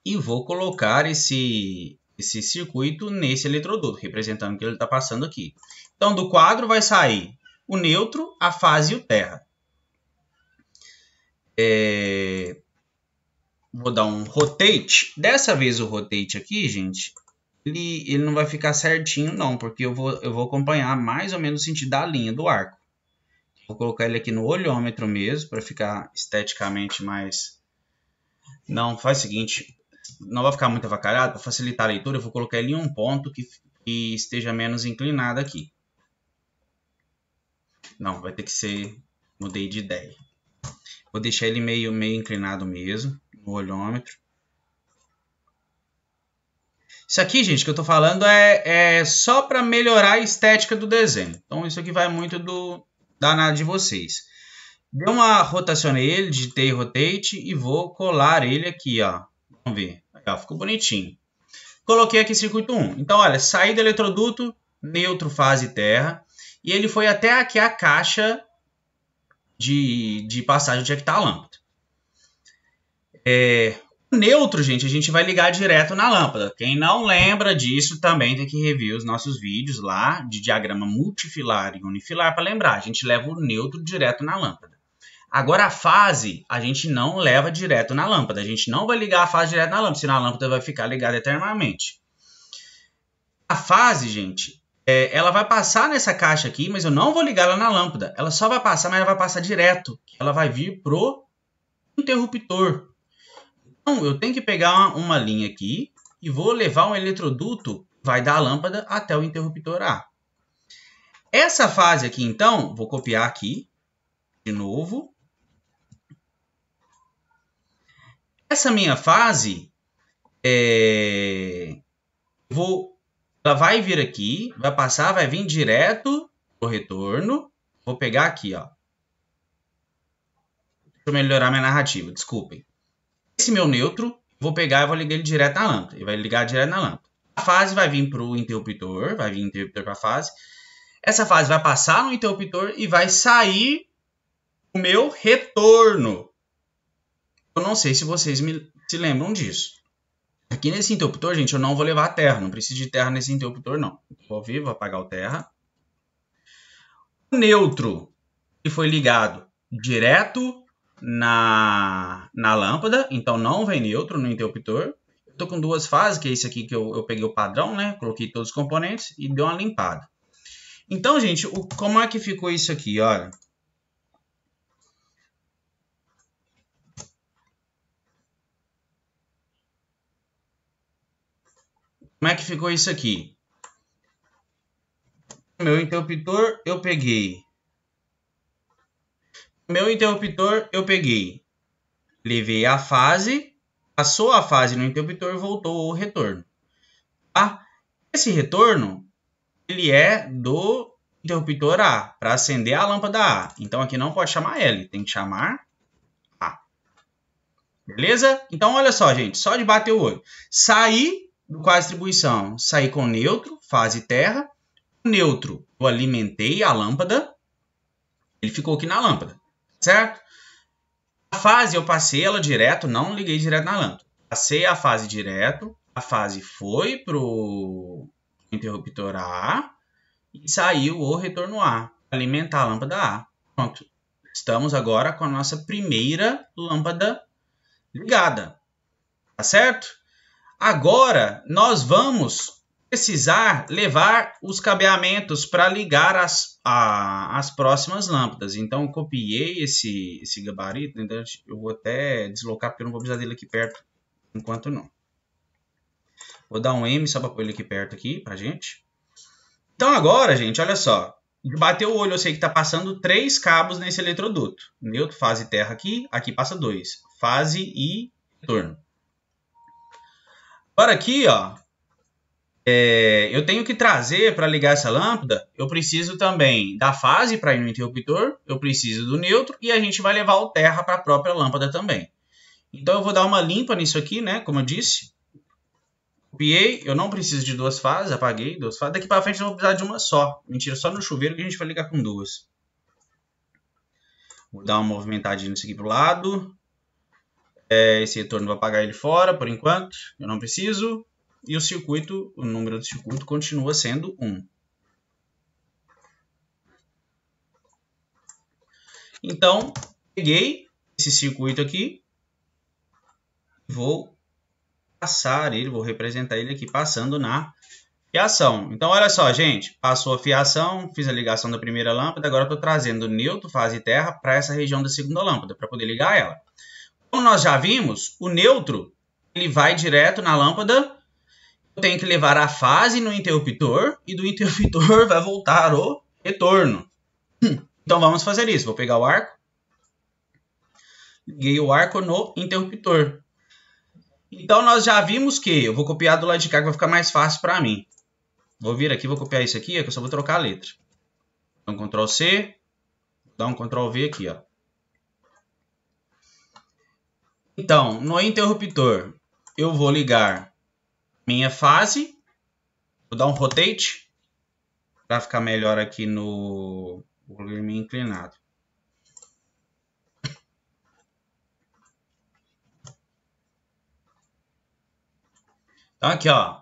E vou colocar esse, esse circuito nesse eletroduto, representando o que ele está passando aqui. Então, do quadro vai sair o neutro, a fase e o terra. É vou dar um rotate. Dessa vez o rotate aqui, gente, ele, ele não vai ficar certinho não, porque eu vou, eu vou acompanhar mais ou menos o sentido da linha do arco. Vou colocar ele aqui no olhômetro mesmo, para ficar esteticamente mais... Não, faz o seguinte, não vai ficar muito avacalhado, para facilitar a leitura, eu vou colocar ele em um ponto que, que esteja menos inclinado aqui. Não, vai ter que ser... Mudei de ideia. Vou deixar ele meio, meio inclinado mesmo no olhômetro. Isso aqui, gente, que eu tô falando é, é só para melhorar a estética do desenho. Então, isso aqui vai muito do danado de vocês. Dê uma rotacionei ele, digitei rotate e vou colar ele aqui, ó. Vamos ver. Aí, ó, ficou bonitinho. Coloquei aqui circuito 1. Então, olha, saí do eletroduto, neutro, fase terra. E ele foi até aqui a caixa de, de passagem de é tá lâmpada. É, o neutro, gente, a gente vai ligar direto na lâmpada. Quem não lembra disso também tem que rever os nossos vídeos lá de diagrama multifilar e unifilar para lembrar. A gente leva o neutro direto na lâmpada. Agora a fase a gente não leva direto na lâmpada. A gente não vai ligar a fase direto na lâmpada, senão a lâmpada vai ficar ligada eternamente. A fase, gente, é, ela vai passar nessa caixa aqui, mas eu não vou ligar ela na lâmpada. Ela só vai passar, mas ela vai passar direto. Ela vai vir pro interruptor. Então, eu tenho que pegar uma linha aqui e vou levar um eletroduto, vai da lâmpada até o interruptor A. Essa fase aqui, então, vou copiar aqui de novo. Essa minha fase, é... vou, ela vai vir aqui, vai passar, vai vir direto pro retorno. Vou pegar aqui, ó. Deixa eu melhorar minha narrativa, desculpem esse meu neutro, vou pegar e vou ligar ele direto na lâmpada. Ele vai ligar direto na lâmpada. A fase vai vir para o interruptor, vai vir interruptor para a fase. Essa fase vai passar no interruptor e vai sair o meu retorno. Eu não sei se vocês me, se lembram disso. Aqui nesse interruptor, gente, eu não vou levar terra. Não preciso de terra nesse interruptor, não. Vou vir, vou apagar o terra. O neutro, que foi ligado direto na, na lâmpada, então não vem neutro no interruptor. Estou com duas fases, que é esse aqui que eu, eu peguei o padrão, né? Coloquei todos os componentes e deu uma limpada. Então, gente, o, como é que ficou isso aqui? Olha. Como é que ficou isso aqui? Meu interruptor, eu peguei meu interruptor eu peguei, levei a fase, passou a fase no interruptor, voltou o retorno. Tá? Esse retorno ele é do interruptor A para acender a lâmpada A. Então aqui não pode chamar L, tem que chamar A. Beleza? Então olha só, gente, só de bater o olho. Sair do quadro distribuição, sair com neutro, fase terra. Neutro, eu alimentei a lâmpada, ele ficou aqui na lâmpada certo? A fase eu passei ela direto, não liguei direto na lâmpada. Passei a fase direto, a fase foi pro interruptor A e saiu o retorno A, alimentar a lâmpada A. Pronto. Estamos agora com a nossa primeira lâmpada ligada. Tá certo? Agora nós vamos precisar levar os cabeamentos para ligar as, a, as próximas lâmpadas. Então, eu copiei esse, esse gabarito, então eu vou até deslocar, porque eu não vou precisar dele aqui perto, enquanto não. Vou dar um M só para pôr ele aqui perto aqui, para gente. Então, agora, gente, olha só. Bateu o olho, eu sei que está passando três cabos nesse eletroduto. Neutro, fase terra aqui, aqui passa dois. Fase e retorno. Agora aqui, ó, é, eu tenho que trazer para ligar essa lâmpada, eu preciso também da fase para ir no interruptor, eu preciso do neutro e a gente vai levar o terra para a própria lâmpada também. Então eu vou dar uma limpa nisso aqui, né? Como eu disse, copiei, eu não preciso de duas fases, apaguei duas fases. Daqui para frente eu vou precisar de uma só. Mentira, só no chuveiro que a gente vai ligar com duas. Vou dar uma movimentadinha nisso aqui pro lado. É, esse retorno vou apagar ele fora por enquanto, eu não preciso e o circuito, o número do circuito continua sendo 1. Então, peguei esse circuito aqui, vou passar ele, vou representar ele aqui passando na fiação. Então, olha só, gente, passou a fiação, fiz a ligação da primeira lâmpada, agora estou trazendo neutro, fase e terra para essa região da segunda lâmpada, para poder ligar ela. Como nós já vimos, o neutro ele vai direto na lâmpada eu tenho que levar a fase no interruptor e do interruptor vai voltar o retorno. Hum, então vamos fazer isso. Vou pegar o arco. Liguei o arco no interruptor. Então nós já vimos que... Eu vou copiar do lado de cá que vai ficar mais fácil para mim. Vou vir aqui, vou copiar isso aqui, é que eu só vou trocar a letra. Então Ctrl C. Dá um Ctrl V aqui, ó. Então, no interruptor, eu vou ligar minha fase. Vou dar um rotate para ficar melhor aqui no volume inclinado. Então aqui ó,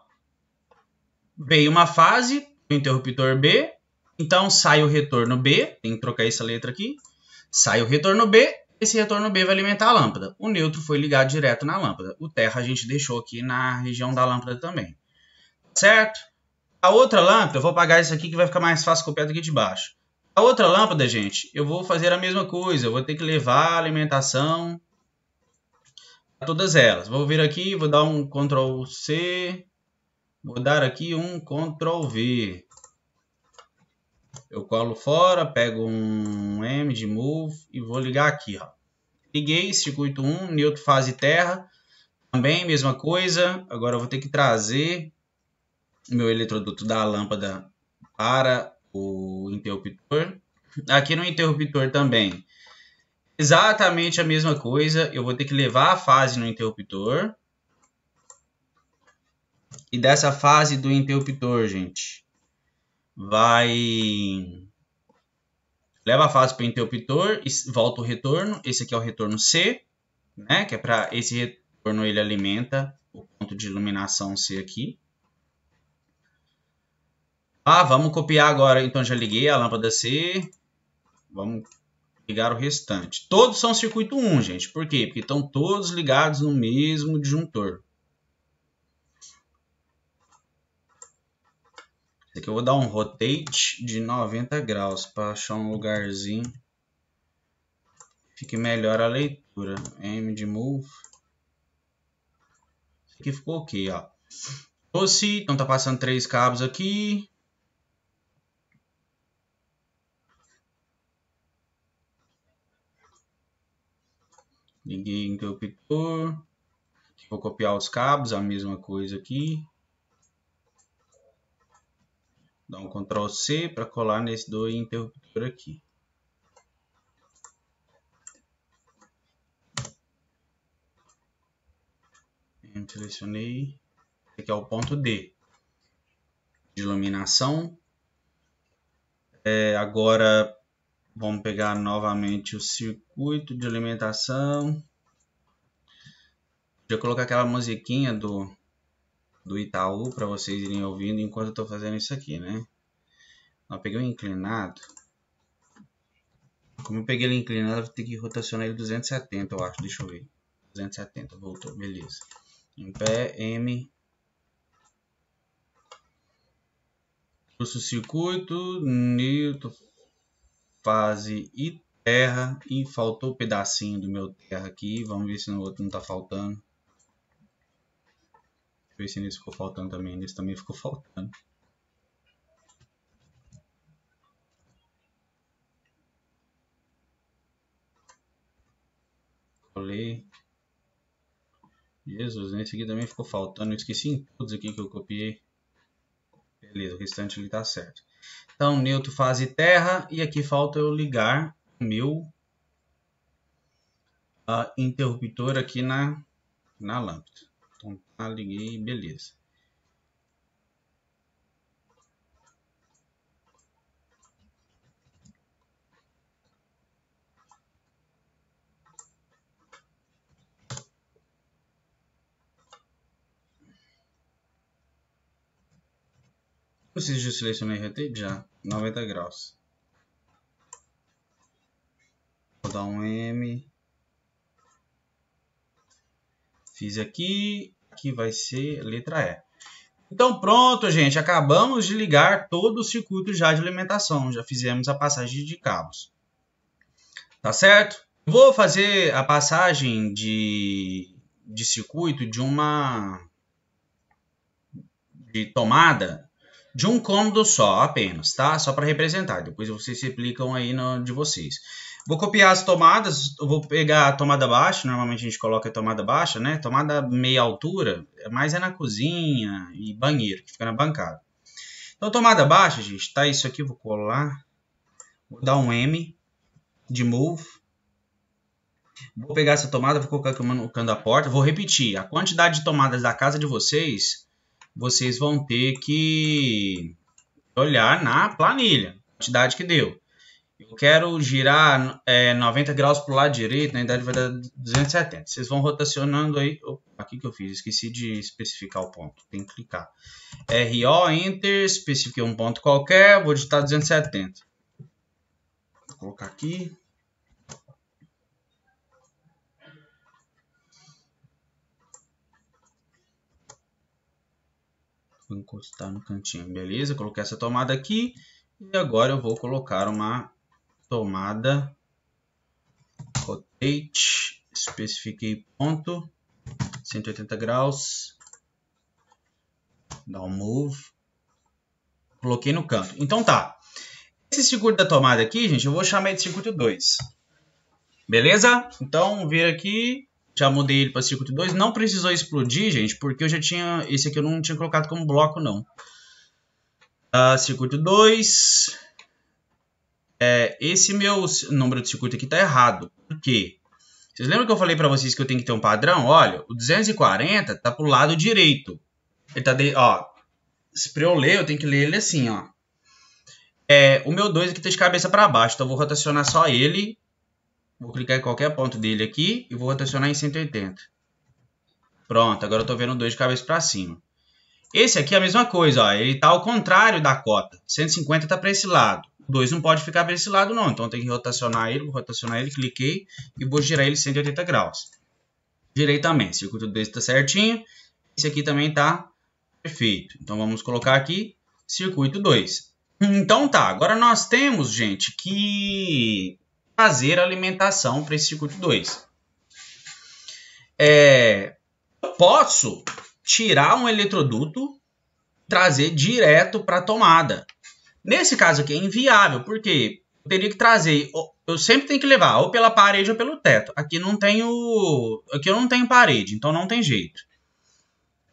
veio uma fase, interruptor B, então sai o retorno B, tem que trocar essa letra aqui, sai o retorno B esse retorno B vai alimentar a lâmpada. O neutro foi ligado direto na lâmpada. O terra a gente deixou aqui na região da lâmpada também. Certo? A outra lâmpada, eu vou apagar isso aqui que vai ficar mais fácil copiar do que de baixo. A outra lâmpada, gente, eu vou fazer a mesma coisa. Eu vou ter que levar a alimentação a todas elas. Vou vir aqui, vou dar um Ctrl C. Vou dar aqui um Ctrl V. Eu colo fora, pego um M de move e vou ligar aqui, ó. Liguei, circuito 1, neutro fase terra. Também mesma coisa. Agora eu vou ter que trazer meu eletroduto da lâmpada para o interruptor. Aqui no interruptor também, exatamente a mesma coisa. Eu vou ter que levar a fase no interruptor. E dessa fase do interruptor, gente, vai leva a fase para o interruptor, volta o retorno, esse aqui é o retorno C, né, que é para esse retorno ele alimenta o ponto de iluminação C aqui. Ah, vamos copiar agora, então já liguei a lâmpada C, vamos ligar o restante. Todos são circuito 1, gente, por quê? Porque estão todos ligados no mesmo disjuntor. Aqui eu vou dar um rotate de 90 graus para achar um lugarzinho. Fique melhor a leitura. M de move. Isso aqui ficou ok, ó. Doce, então tá passando três cabos aqui. Liguei interruptor. Vou copiar os cabos, a mesma coisa aqui. Dá um Ctrl C para colar nesse do interruptor aqui. Selecionei. Esse aqui é o ponto D. De iluminação. É, agora vamos pegar novamente o circuito de alimentação. Vou colocar aquela musiquinha do do Itaú para vocês irem ouvindo enquanto eu estou fazendo isso aqui, né? Eu peguei o um inclinado. Como eu peguei ele inclinado, vou ter que rotacionar ele 270, eu acho. Deixa eu ver. 270, voltou, beleza. Em pé, M. Curso circuito, Newton, fase e terra. E faltou o um pedacinho do meu terra aqui. Vamos ver se no outro não está faltando se nesse ficou faltando também, nesse também ficou faltando. Colei. Jesus, nesse aqui também ficou faltando. Eu esqueci em todos aqui que eu copiei. Beleza, o restante ele tá certo. Então, neutro, fase terra. E aqui falta eu ligar o meu uh, interruptor aqui na, na lâmpada. Então tá, liguei, beleza. Preciso de selecionar RT? Já, 90 graus. Vou dar um M. Fiz aqui, que vai ser letra E. Então pronto, gente, acabamos de ligar todo o circuito já de alimentação, já fizemos a passagem de cabos. Tá certo? Vou fazer a passagem de, de circuito de uma de tomada de um cômodo só apenas, tá? Só para representar, depois vocês replicam aí no, de vocês. Vou copiar as tomadas, vou pegar a tomada baixa, normalmente a gente coloca a tomada baixa, né? Tomada meia altura, mas é na cozinha e banheiro, que fica na bancada. Então, tomada baixa, gente, tá isso aqui, vou colar, vou dar um M de move. Vou pegar essa tomada, vou colocar aqui no canto da porta, vou repetir. A quantidade de tomadas da casa de vocês, vocês vão ter que olhar na planilha, quantidade que deu. Eu quero girar é, 90 graus para o lado direito, na idade vai dar 270. Vocês vão rotacionando aí. Opa, aqui que eu fiz, esqueci de especificar o ponto. Tem que clicar. RO, Enter, especifiquei um ponto qualquer, vou digitar 270. Vou colocar aqui. Vou encostar no cantinho, beleza? Coloquei essa tomada aqui. E agora eu vou colocar uma tomada, rotate, especifiquei ponto, 180 graus, dá um move, coloquei no canto. Então tá, esse circuito da tomada aqui, gente, eu vou chamar de circuito 2. Beleza? Então, vir aqui, já mudei ele para circuito 2. Não precisou explodir, gente, porque eu já tinha... Esse aqui eu não tinha colocado como bloco, não. Uh, circuito 2, é, esse meu número de circuito aqui está errado. Por quê? Vocês lembram que eu falei para vocês que eu tenho que ter um padrão? Olha, o 240 está para o lado direito. Ele tá de, ó, para eu ler, eu tenho que ler ele assim, ó. É, o meu 2 aqui está de cabeça para baixo, então eu vou rotacionar só ele. Vou clicar em qualquer ponto dele aqui e vou rotacionar em 180. Pronto, agora eu estou vendo o 2 de cabeça para cima. Esse aqui é a mesma coisa, ó, ele está ao contrário da cota. 150 está para esse lado. 2 não pode ficar para esse lado não, então tem que rotacionar ele, vou rotacionar ele, cliquei e vou girar ele 180 graus. Girei também, circuito 2 está certinho, esse aqui também está perfeito. Então vamos colocar aqui circuito 2. Então tá, agora nós temos, gente, que fazer alimentação para esse circuito 2. É, posso tirar um eletroduto trazer direto para a tomada. Nesse caso aqui é inviável, porque eu teria que trazer. Eu sempre tenho que levar ou pela parede ou pelo teto. Aqui não tenho. Aqui eu não tenho parede, então não tem jeito.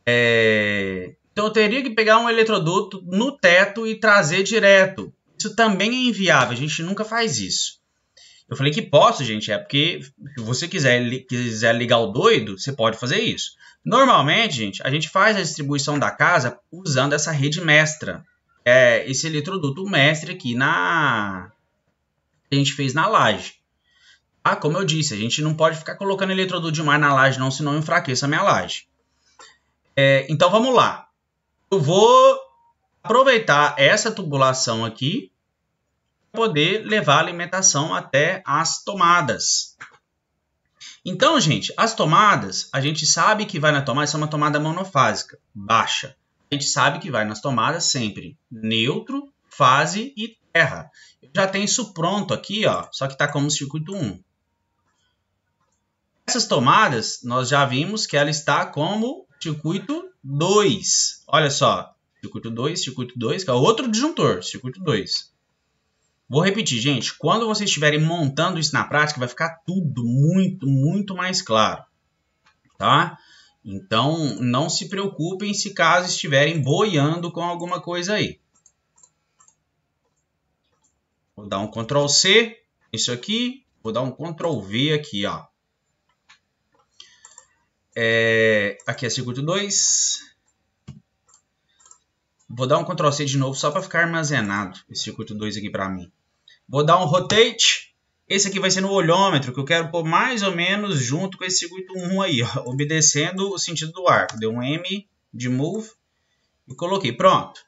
É, então eu teria que pegar um eletroduto no teto e trazer direto. Isso também é inviável, a gente nunca faz isso. Eu falei que posso, gente, é porque se você quiser, quiser ligar o doido, você pode fazer isso. Normalmente, gente, a gente faz a distribuição da casa usando essa rede mestra é, esse eletroduto mestre aqui na que a gente fez na laje. Ah, como eu disse, a gente não pode ficar colocando eletroduto demais na laje não, senão enfraqueça a minha laje. É, então vamos lá. Eu vou aproveitar essa tubulação aqui para poder levar a alimentação até as tomadas. Então, gente, as tomadas, a gente sabe que vai na tomada, isso é uma tomada monofásica, baixa a gente sabe que vai nas tomadas sempre neutro, fase e terra. Eu já tenho isso pronto aqui, ó, só que está como circuito 1. Essas tomadas, nós já vimos que ela está como circuito 2. Olha só, circuito 2, circuito 2, que é outro disjuntor, circuito 2. Vou repetir, gente, quando vocês estiverem montando isso na prática, vai ficar tudo muito, muito mais claro, tá? Então, não se preocupem se caso estiverem boiando com alguma coisa aí. Vou dar um Ctrl C, isso aqui, vou dar um Ctrl V aqui, ó. É, aqui é circuito 2. Vou dar um Ctrl C de novo só para ficar armazenado esse circuito 2 aqui para mim. Vou dar um rotate esse aqui vai ser no olhômetro, que eu quero pôr mais ou menos junto com esse circuito 1 aí, ó, obedecendo o sentido do arco. Deu um M de move e coloquei. Pronto.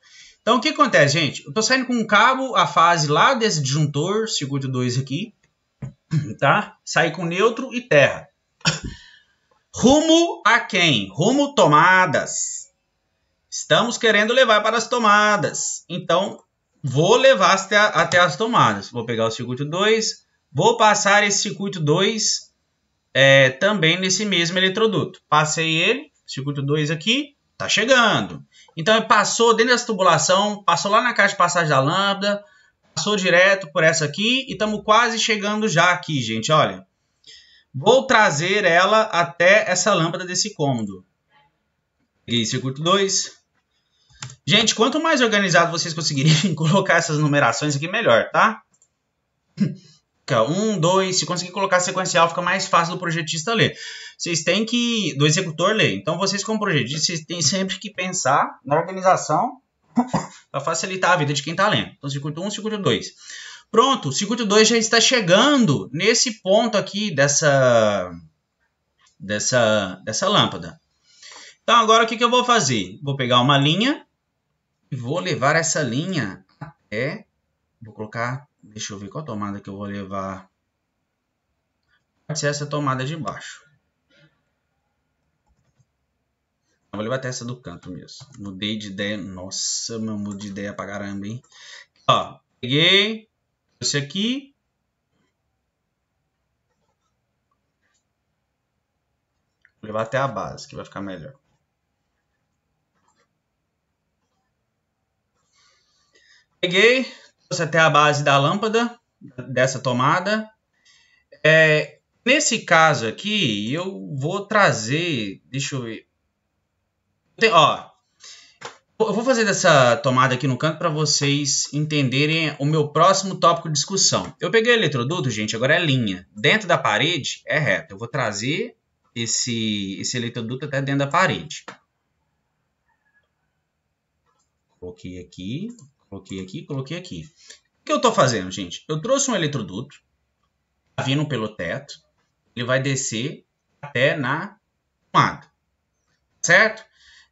Então, o que acontece, gente? Eu tô saindo com um cabo a fase lá desse disjuntor, circuito 2 aqui, tá? Saí com neutro e terra. Rumo a quem? Rumo tomadas. Estamos querendo levar para as tomadas. Então, vou levar até, até as tomadas. Vou pegar o circuito 2, Vou passar esse circuito 2 é, também nesse mesmo eletroduto. Passei ele, circuito 2 aqui, tá chegando. Então passou dentro dessa tubulação, passou lá na caixa de passagem da lambda, passou direto por essa aqui e estamos quase chegando já aqui, gente, olha. Vou trazer ela até essa lâmpada desse cômodo. Peguei circuito 2. Gente, quanto mais organizado vocês conseguirem colocar essas numerações aqui, melhor, tá? fica um, dois. Se conseguir colocar sequencial, fica mais fácil do projetista ler. Vocês têm que. do executor ler. Então, vocês, como projetistas, têm sempre que pensar na organização para facilitar a vida de quem está lendo. Então, circuito 1, um, circuito 2. Pronto, o circuito 2 já está chegando nesse ponto aqui dessa, dessa, dessa lâmpada. Então, agora o que, que eu vou fazer? Vou pegar uma linha e vou levar essa linha até... Vou colocar Deixa eu ver qual tomada que eu vou levar. Pode ser essa tomada de baixo. Eu vou levar até essa do canto mesmo. Mudei de ideia. Nossa, meu, mudei de ideia pra caramba, hein? Ó, peguei. Esse aqui. Vou levar até a base, que vai ficar melhor. Peguei, até a base da lâmpada, dessa tomada. É, nesse caso aqui, eu vou trazer. Deixa eu ver. Tem, ó, eu vou fazer dessa tomada aqui no canto para vocês entenderem o meu próximo tópico de discussão. Eu peguei o eletroduto, gente, agora é linha. Dentro da parede é reto. Eu vou trazer esse, esse eletroduto até dentro da parede. Coloquei aqui, Coloquei aqui, coloquei aqui. O que eu estou fazendo, gente? Eu trouxe um eletroduto, está vindo pelo teto, ele vai descer até na tomada, certo?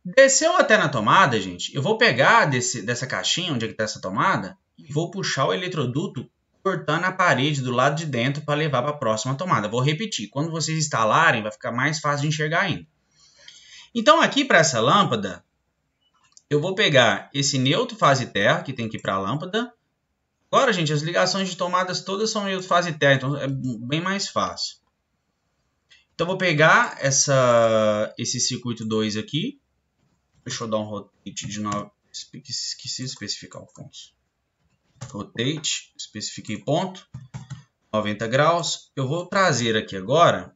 Desceu até na tomada, gente, eu vou pegar desse, dessa caixinha onde é que está essa tomada e vou puxar o eletroduto cortando a parede do lado de dentro para levar para a próxima tomada. Vou repetir, quando vocês instalarem vai ficar mais fácil de enxergar ainda. Então aqui para essa lâmpada, eu vou pegar esse neutro fase terra, que tem que ir para a lâmpada. Agora, gente, as ligações de tomadas todas são neutro fase terra, então é bem mais fácil. Então, vou pegar essa, esse circuito 2 aqui. Deixa eu dar um rotate de novo. Esqueci de especificar o ponto. Rotate, especifiquei ponto. 90 graus. Eu vou trazer aqui agora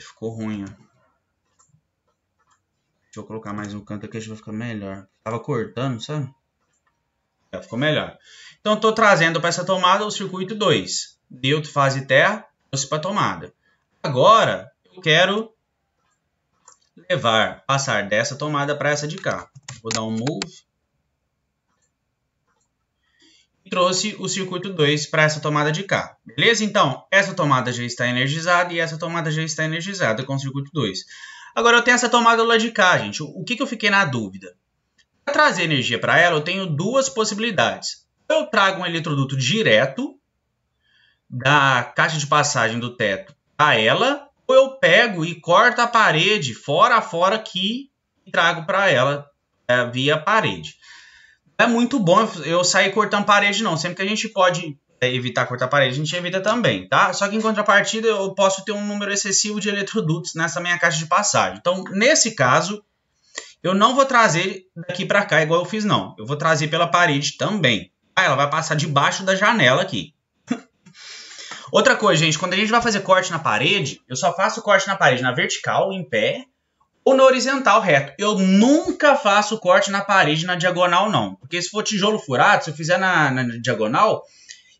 ficou ruim. Ó. Deixa eu colocar mais um canto aqui, acho que vai ficar melhor. Tava cortando, sabe? Já ficou melhor. Então, estou trazendo para essa tomada o circuito 2. Deu fase terra, trouxe para a tomada. Agora, eu quero levar, passar dessa tomada para essa de cá. Vou dar um move. trouxe o circuito 2 para essa tomada de cá. Beleza? Então, essa tomada já está energizada e essa tomada já está energizada com o circuito 2. Agora eu tenho essa tomada lá de cá, gente. O que, que eu fiquei na dúvida? Para trazer energia para ela, eu tenho duas possibilidades. Eu trago um eletroduto direto da caixa de passagem do teto a ela, ou eu pego e corto a parede fora a fora aqui e trago para ela é, via parede. Não é muito bom eu sair cortando parede, não. Sempre que a gente pode é, evitar cortar a parede, a gente evita também, tá? Só que em contrapartida eu posso ter um número excessivo de eletrodutos nessa minha caixa de passagem. Então, nesse caso, eu não vou trazer daqui para cá igual eu fiz não. Eu vou trazer pela parede também. Ah, ela vai passar debaixo da janela aqui. Outra coisa, gente, quando a gente vai fazer corte na parede, eu só faço corte na parede na vertical, em pé, ou na horizontal, reto. Eu nunca faço corte na parede na diagonal, não. Porque se for tijolo furado, se eu fizer na, na diagonal,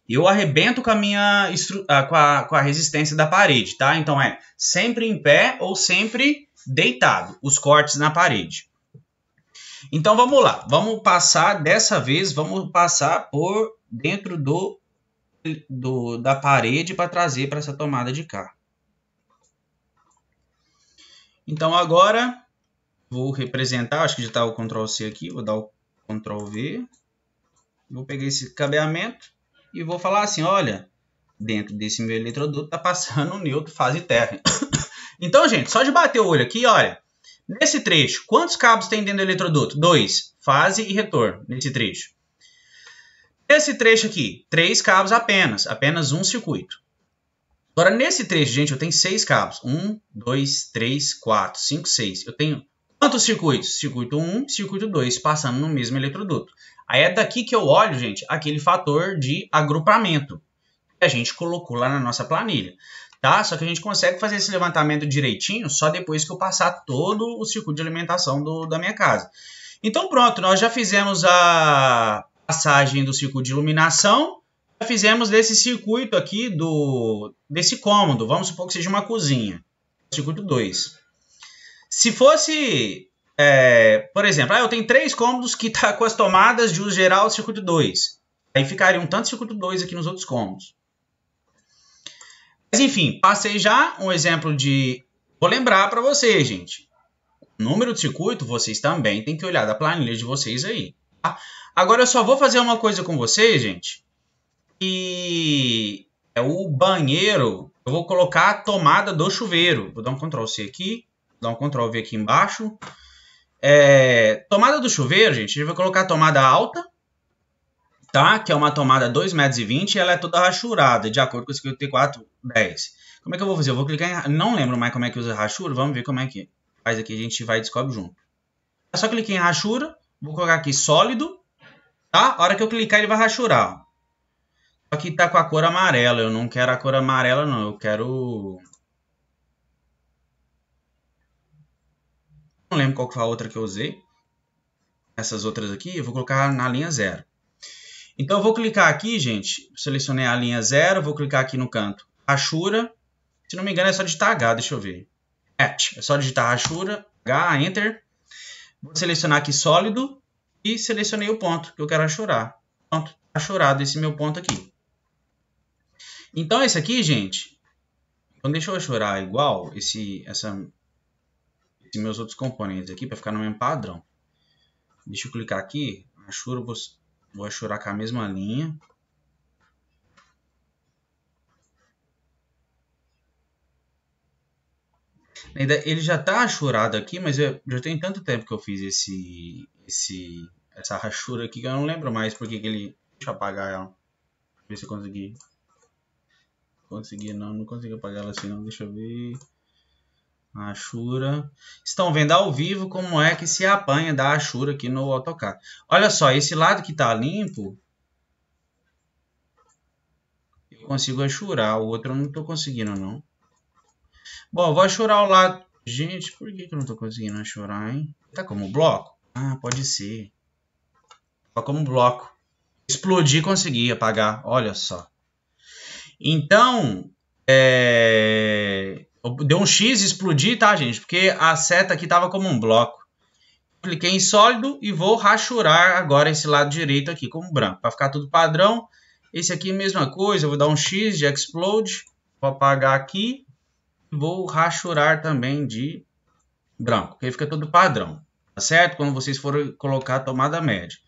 eu arrebento com a minha ah, com a, com a resistência da parede, tá? Então é sempre em pé ou sempre deitado, os cortes na parede. Então vamos lá, vamos passar dessa vez, vamos passar por dentro do, do da parede para trazer para essa tomada de cá. Então agora vou representar, acho que já está o Ctrl C aqui, vou dar o Ctrl V, vou pegar esse cabeamento e vou falar assim: olha, dentro desse meu eletroduto tá passando um neutro fase terra. então, gente, só de bater o olho aqui, olha. Nesse trecho, quantos cabos tem dentro do eletroduto? Dois. Fase e retorno nesse trecho. Nesse trecho aqui, três cabos apenas, apenas um circuito. Agora, nesse trecho, gente, eu tenho seis cabos. Um, dois, três, quatro, cinco, seis. Eu tenho quantos circuitos? Circuito 1, um, circuito 2, passando no mesmo eletroduto. Aí é daqui que eu olho, gente, aquele fator de agrupamento que a gente colocou lá na nossa planilha. Tá? Só que a gente consegue fazer esse levantamento direitinho só depois que eu passar todo o circuito de alimentação do, da minha casa. Então pronto, nós já fizemos a passagem do circuito de iluminação, já fizemos desse circuito aqui, do desse cômodo, vamos supor que seja uma cozinha, circuito 2. Se fosse é, por exemplo, ah, eu tenho três cômodos que tá com as tomadas de uso geral do circuito 2. Aí ficaria um tanto circuito 2 aqui nos outros cômodos. Mas enfim, passei já um exemplo de. Vou lembrar para vocês, gente. Número de circuito, vocês também têm que olhar da planilha de vocês aí. Tá? Agora eu só vou fazer uma coisa com vocês, gente. E é o banheiro. Eu vou colocar a tomada do chuveiro. Vou dar um Ctrl C aqui, dar um Ctrl V aqui embaixo. É, tomada do chuveiro, gente, a gente vai colocar a tomada alta, tá? Que é uma tomada 2,20 metros e ela é toda rachurada, de acordo com o 5410. Como é que eu vou fazer? Eu vou clicar em... Não lembro mais como é que usa rachura, vamos ver como é que faz aqui, a gente vai e descobre junto. É só clicar em rachura, vou colocar aqui sólido, tá? A hora que eu clicar ele vai rachurar, ó. Só que tá com a cor amarela, eu não quero a cor amarela não, eu quero não lembro qual foi a outra que eu usei. Essas outras aqui, eu vou colocar na linha zero. Então, eu vou clicar aqui, gente. Selecionei a linha zero, vou clicar aqui no canto. Rachura. Se não me engano, é só digitar H, deixa eu ver. At. É só digitar rachura, H, Enter. Vou selecionar aqui sólido e selecionei o ponto que eu quero achurar. Pronto, achurado esse meu ponto aqui. Então, esse aqui, gente, então deixa eu achurar igual esse, essa meus outros componentes aqui para ficar no mesmo padrão. Deixa eu clicar aqui, achuro, vou, vou achurar com a mesma linha. Ele já está achurado aqui, mas eu, já tem tanto tempo que eu fiz esse, esse, essa rachura aqui que eu não lembro mais porque que ele... Deixa eu apagar ela. Ver se eu consegui. Consegui, não, não consegui apagar ela assim não. Deixa eu ver... Achura, Ashura. Estão vendo ao vivo como é que se apanha da Ashura aqui no AutoCAD. Olha só, esse lado que está limpo, eu consigo achurar. O outro eu não estou conseguindo, não. Bom, vou achurar o lado... Gente, por que, que eu não estou conseguindo achurar, hein? Tá como bloco? Ah, pode ser. Está como bloco. Explodir, consegui apagar. Olha só. Então, é... Deu um X e explodi, tá, gente? Porque a seta aqui tava como um bloco. Cliquei em sólido e vou rachurar agora esse lado direito aqui como branco. Para ficar tudo padrão. Esse aqui mesma coisa. Eu vou dar um X de explode. Vou apagar aqui. Vou rachurar também de branco. Porque fica tudo padrão. Tá certo? Quando vocês forem colocar a tomada média.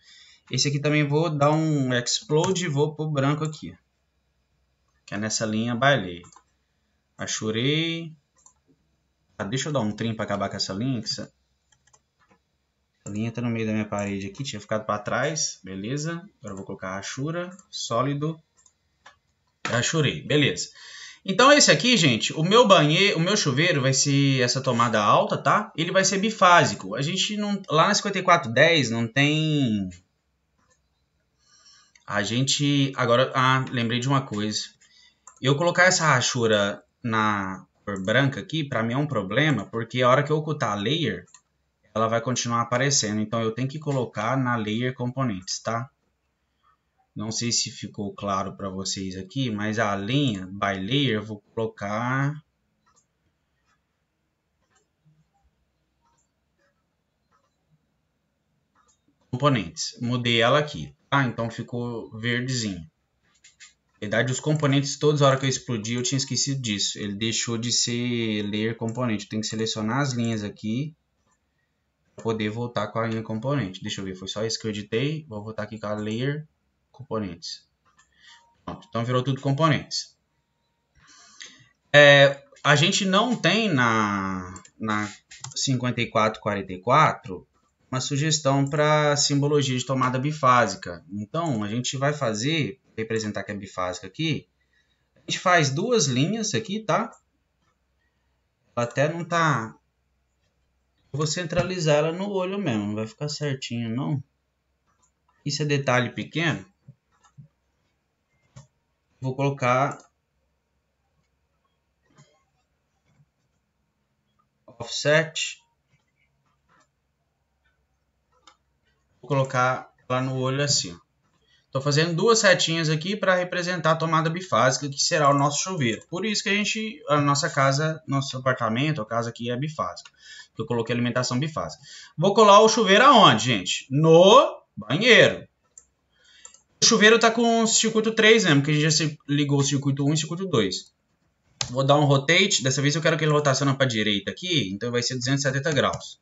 Esse aqui também vou dar um explode e vou pro branco aqui. Que é nessa linha bailei. Achurei. Ah, deixa eu dar um trim para acabar com essa linha. Essa... A linha está no meio da minha parede aqui, tinha ficado para trás. Beleza. Agora eu vou colocar Ashura, sólido. É achurei beleza. Então esse aqui, gente, o meu banheiro, o meu chuveiro vai ser essa tomada alta, tá? Ele vai ser bifásico. A gente não, lá na 5410 não tem a gente agora, ah, lembrei de uma coisa. Eu colocar essa rachura na cor branca aqui, para mim é um problema, porque a hora que eu ocultar a layer, ela vai continuar aparecendo. Então, eu tenho que colocar na layer componentes, tá? Não sei se ficou claro para vocês aqui, mas a linha by layer eu vou colocar... Componentes. Mudei ela aqui, tá? Então, ficou verdezinho. Na verdade, os componentes todos, hora que eu explodi, eu tinha esquecido disso. Ele deixou de ser layer componente. Eu tenho que selecionar as linhas aqui para poder voltar com a linha componente. Deixa eu ver, foi só isso que eu editei. Vou voltar aqui com a layer componentes. Pronto, então virou tudo componentes. É, a gente não tem na, na 5444 uma sugestão para simbologia de tomada bifásica. Então, a gente vai fazer, representar que é bifásica aqui, a gente faz duas linhas aqui, tá? Ela até não tá... Eu vou centralizar ela no olho mesmo, não vai ficar certinho não. Isso é detalhe pequeno. Vou colocar... Offset Vou colocar lá no olho assim. Estou fazendo duas setinhas aqui para representar a tomada bifásica, que será o nosso chuveiro. Por isso que a gente, a nossa casa, nosso apartamento, a casa aqui é bifásica. Que eu coloquei alimentação bifásica. Vou colar o chuveiro aonde, gente? No banheiro. O chuveiro está com o circuito 3 mesmo, que a gente já ligou o circuito 1 e o circuito 2. Vou dar um rotate, dessa vez eu quero que ele rotacione para a direita aqui, então vai ser 270 graus.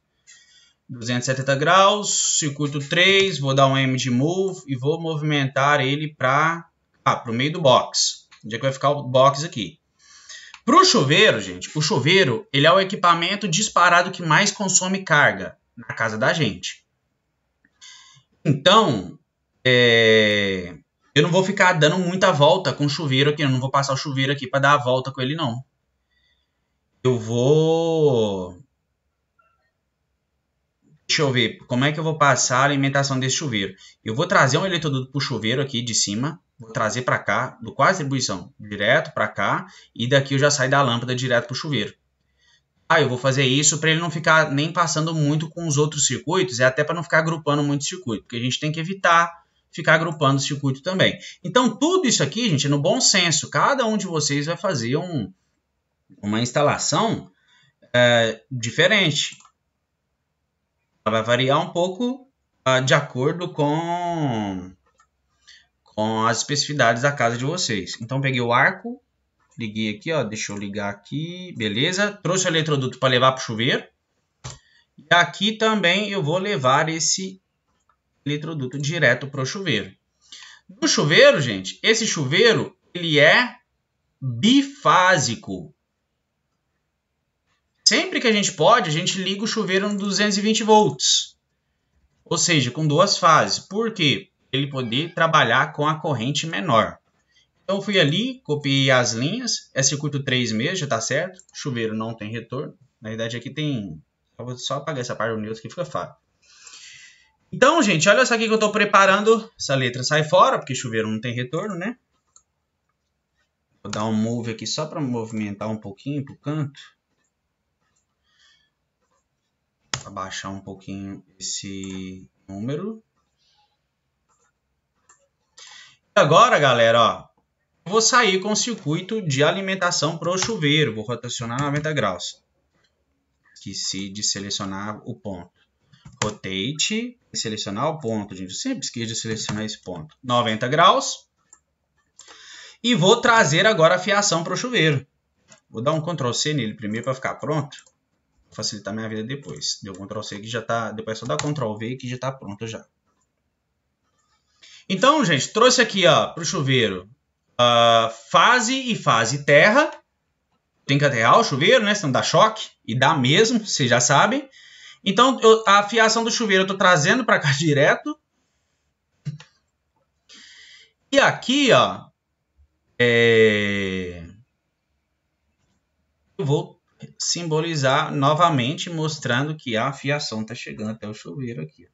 270 graus, circuito 3, vou dar um M de move e vou movimentar ele para ah, o meio do box. Onde é que vai ficar o box aqui? Para o chuveiro, gente, o chuveiro ele é o equipamento disparado que mais consome carga na casa da gente. Então, é... eu não vou ficar dando muita volta com o chuveiro aqui, eu não vou passar o chuveiro aqui para dar a volta com ele, não. Eu vou deixa eu ver, como é que eu vou passar a alimentação desse chuveiro? Eu vou trazer um eletroduto para o chuveiro aqui de cima, vou trazer para cá, do quase distribuição? Direto para cá, e daqui eu já saio da lâmpada direto para o chuveiro. Ah, eu vou fazer isso para ele não ficar nem passando muito com os outros circuitos, é até para não ficar agrupando muito circuito, porque a gente tem que evitar ficar agrupando o circuito também. Então, tudo isso aqui, gente, é no bom senso, cada um de vocês vai fazer um, uma instalação é, diferente vai variar um pouco uh, de acordo com, com as especificidades da casa de vocês. Então, peguei o arco, liguei aqui, ó, deixa eu ligar aqui, beleza. Trouxe o eletroduto para levar para o chuveiro. E aqui também eu vou levar esse eletroduto direto para o chuveiro. No chuveiro, gente, esse chuveiro ele é bifásico. Sempre que a gente pode, a gente liga o chuveiro no 220 volts. Ou seja, com duas fases. Por quê? Ele poder trabalhar com a corrente menor. Então fui ali, copiei as linhas, é circuito 3 mesmo, já tá certo. Chuveiro não tem retorno. Na verdade aqui tem... Eu vou só apagar essa parte do News que fica fácil. Então, gente, olha só o que eu estou preparando. Essa letra sai fora, porque chuveiro não tem retorno, né? Vou dar um move aqui só para movimentar um pouquinho para o canto. abaixar um pouquinho esse número. E agora, galera, ó, eu vou sair com o circuito de alimentação para o chuveiro. Vou rotacionar 90 graus. Esqueci de selecionar o ponto. Rotate, selecionar o ponto, gente. Eu sempre esqueci de selecionar esse ponto. 90 graus. E vou trazer agora a fiação para o chuveiro. Vou dar um Ctrl C nele primeiro para ficar pronto facilitar minha vida depois. Deu Ctrl C que já tá, depois é só dar Ctrl V que já tá pronto já. Então, gente, trouxe aqui ó, pro chuveiro uh, fase e fase terra. Tem que aterrar o chuveiro, né? Senão dá choque. E dá mesmo, vocês já sabem. Então, eu, a fiação do chuveiro eu tô trazendo para cá direto. E aqui, ó, é... eu vou simbolizar novamente, mostrando que a fiação está chegando até o chuveiro aqui.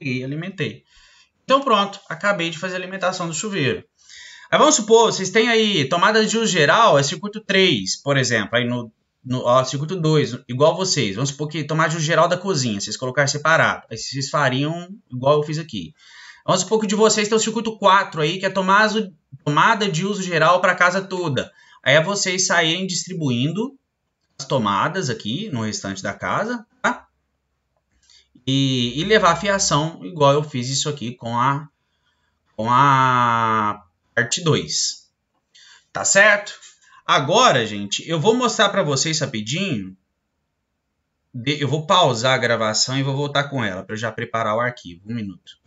E alimentei. Então pronto, acabei de fazer a alimentação do chuveiro. Aí vamos supor, vocês têm aí tomada de uso geral, é circuito 3, por exemplo, aí no, no ó, circuito 2, igual vocês. Vamos supor que tomada de uso geral da cozinha, vocês colocarem separado. Aí vocês fariam igual eu fiz aqui. Vamos supor que de vocês tem o circuito 4 aí, que é tomada de uso geral para casa toda. Aí é vocês saírem distribuindo tomadas aqui no restante da casa, tá? E, e, levar a fiação igual eu fiz isso aqui com a, com a parte 2. Tá certo? Agora, gente, eu vou mostrar para vocês rapidinho. Eu vou pausar a gravação e vou voltar com ela para já preparar o arquivo. Um minuto.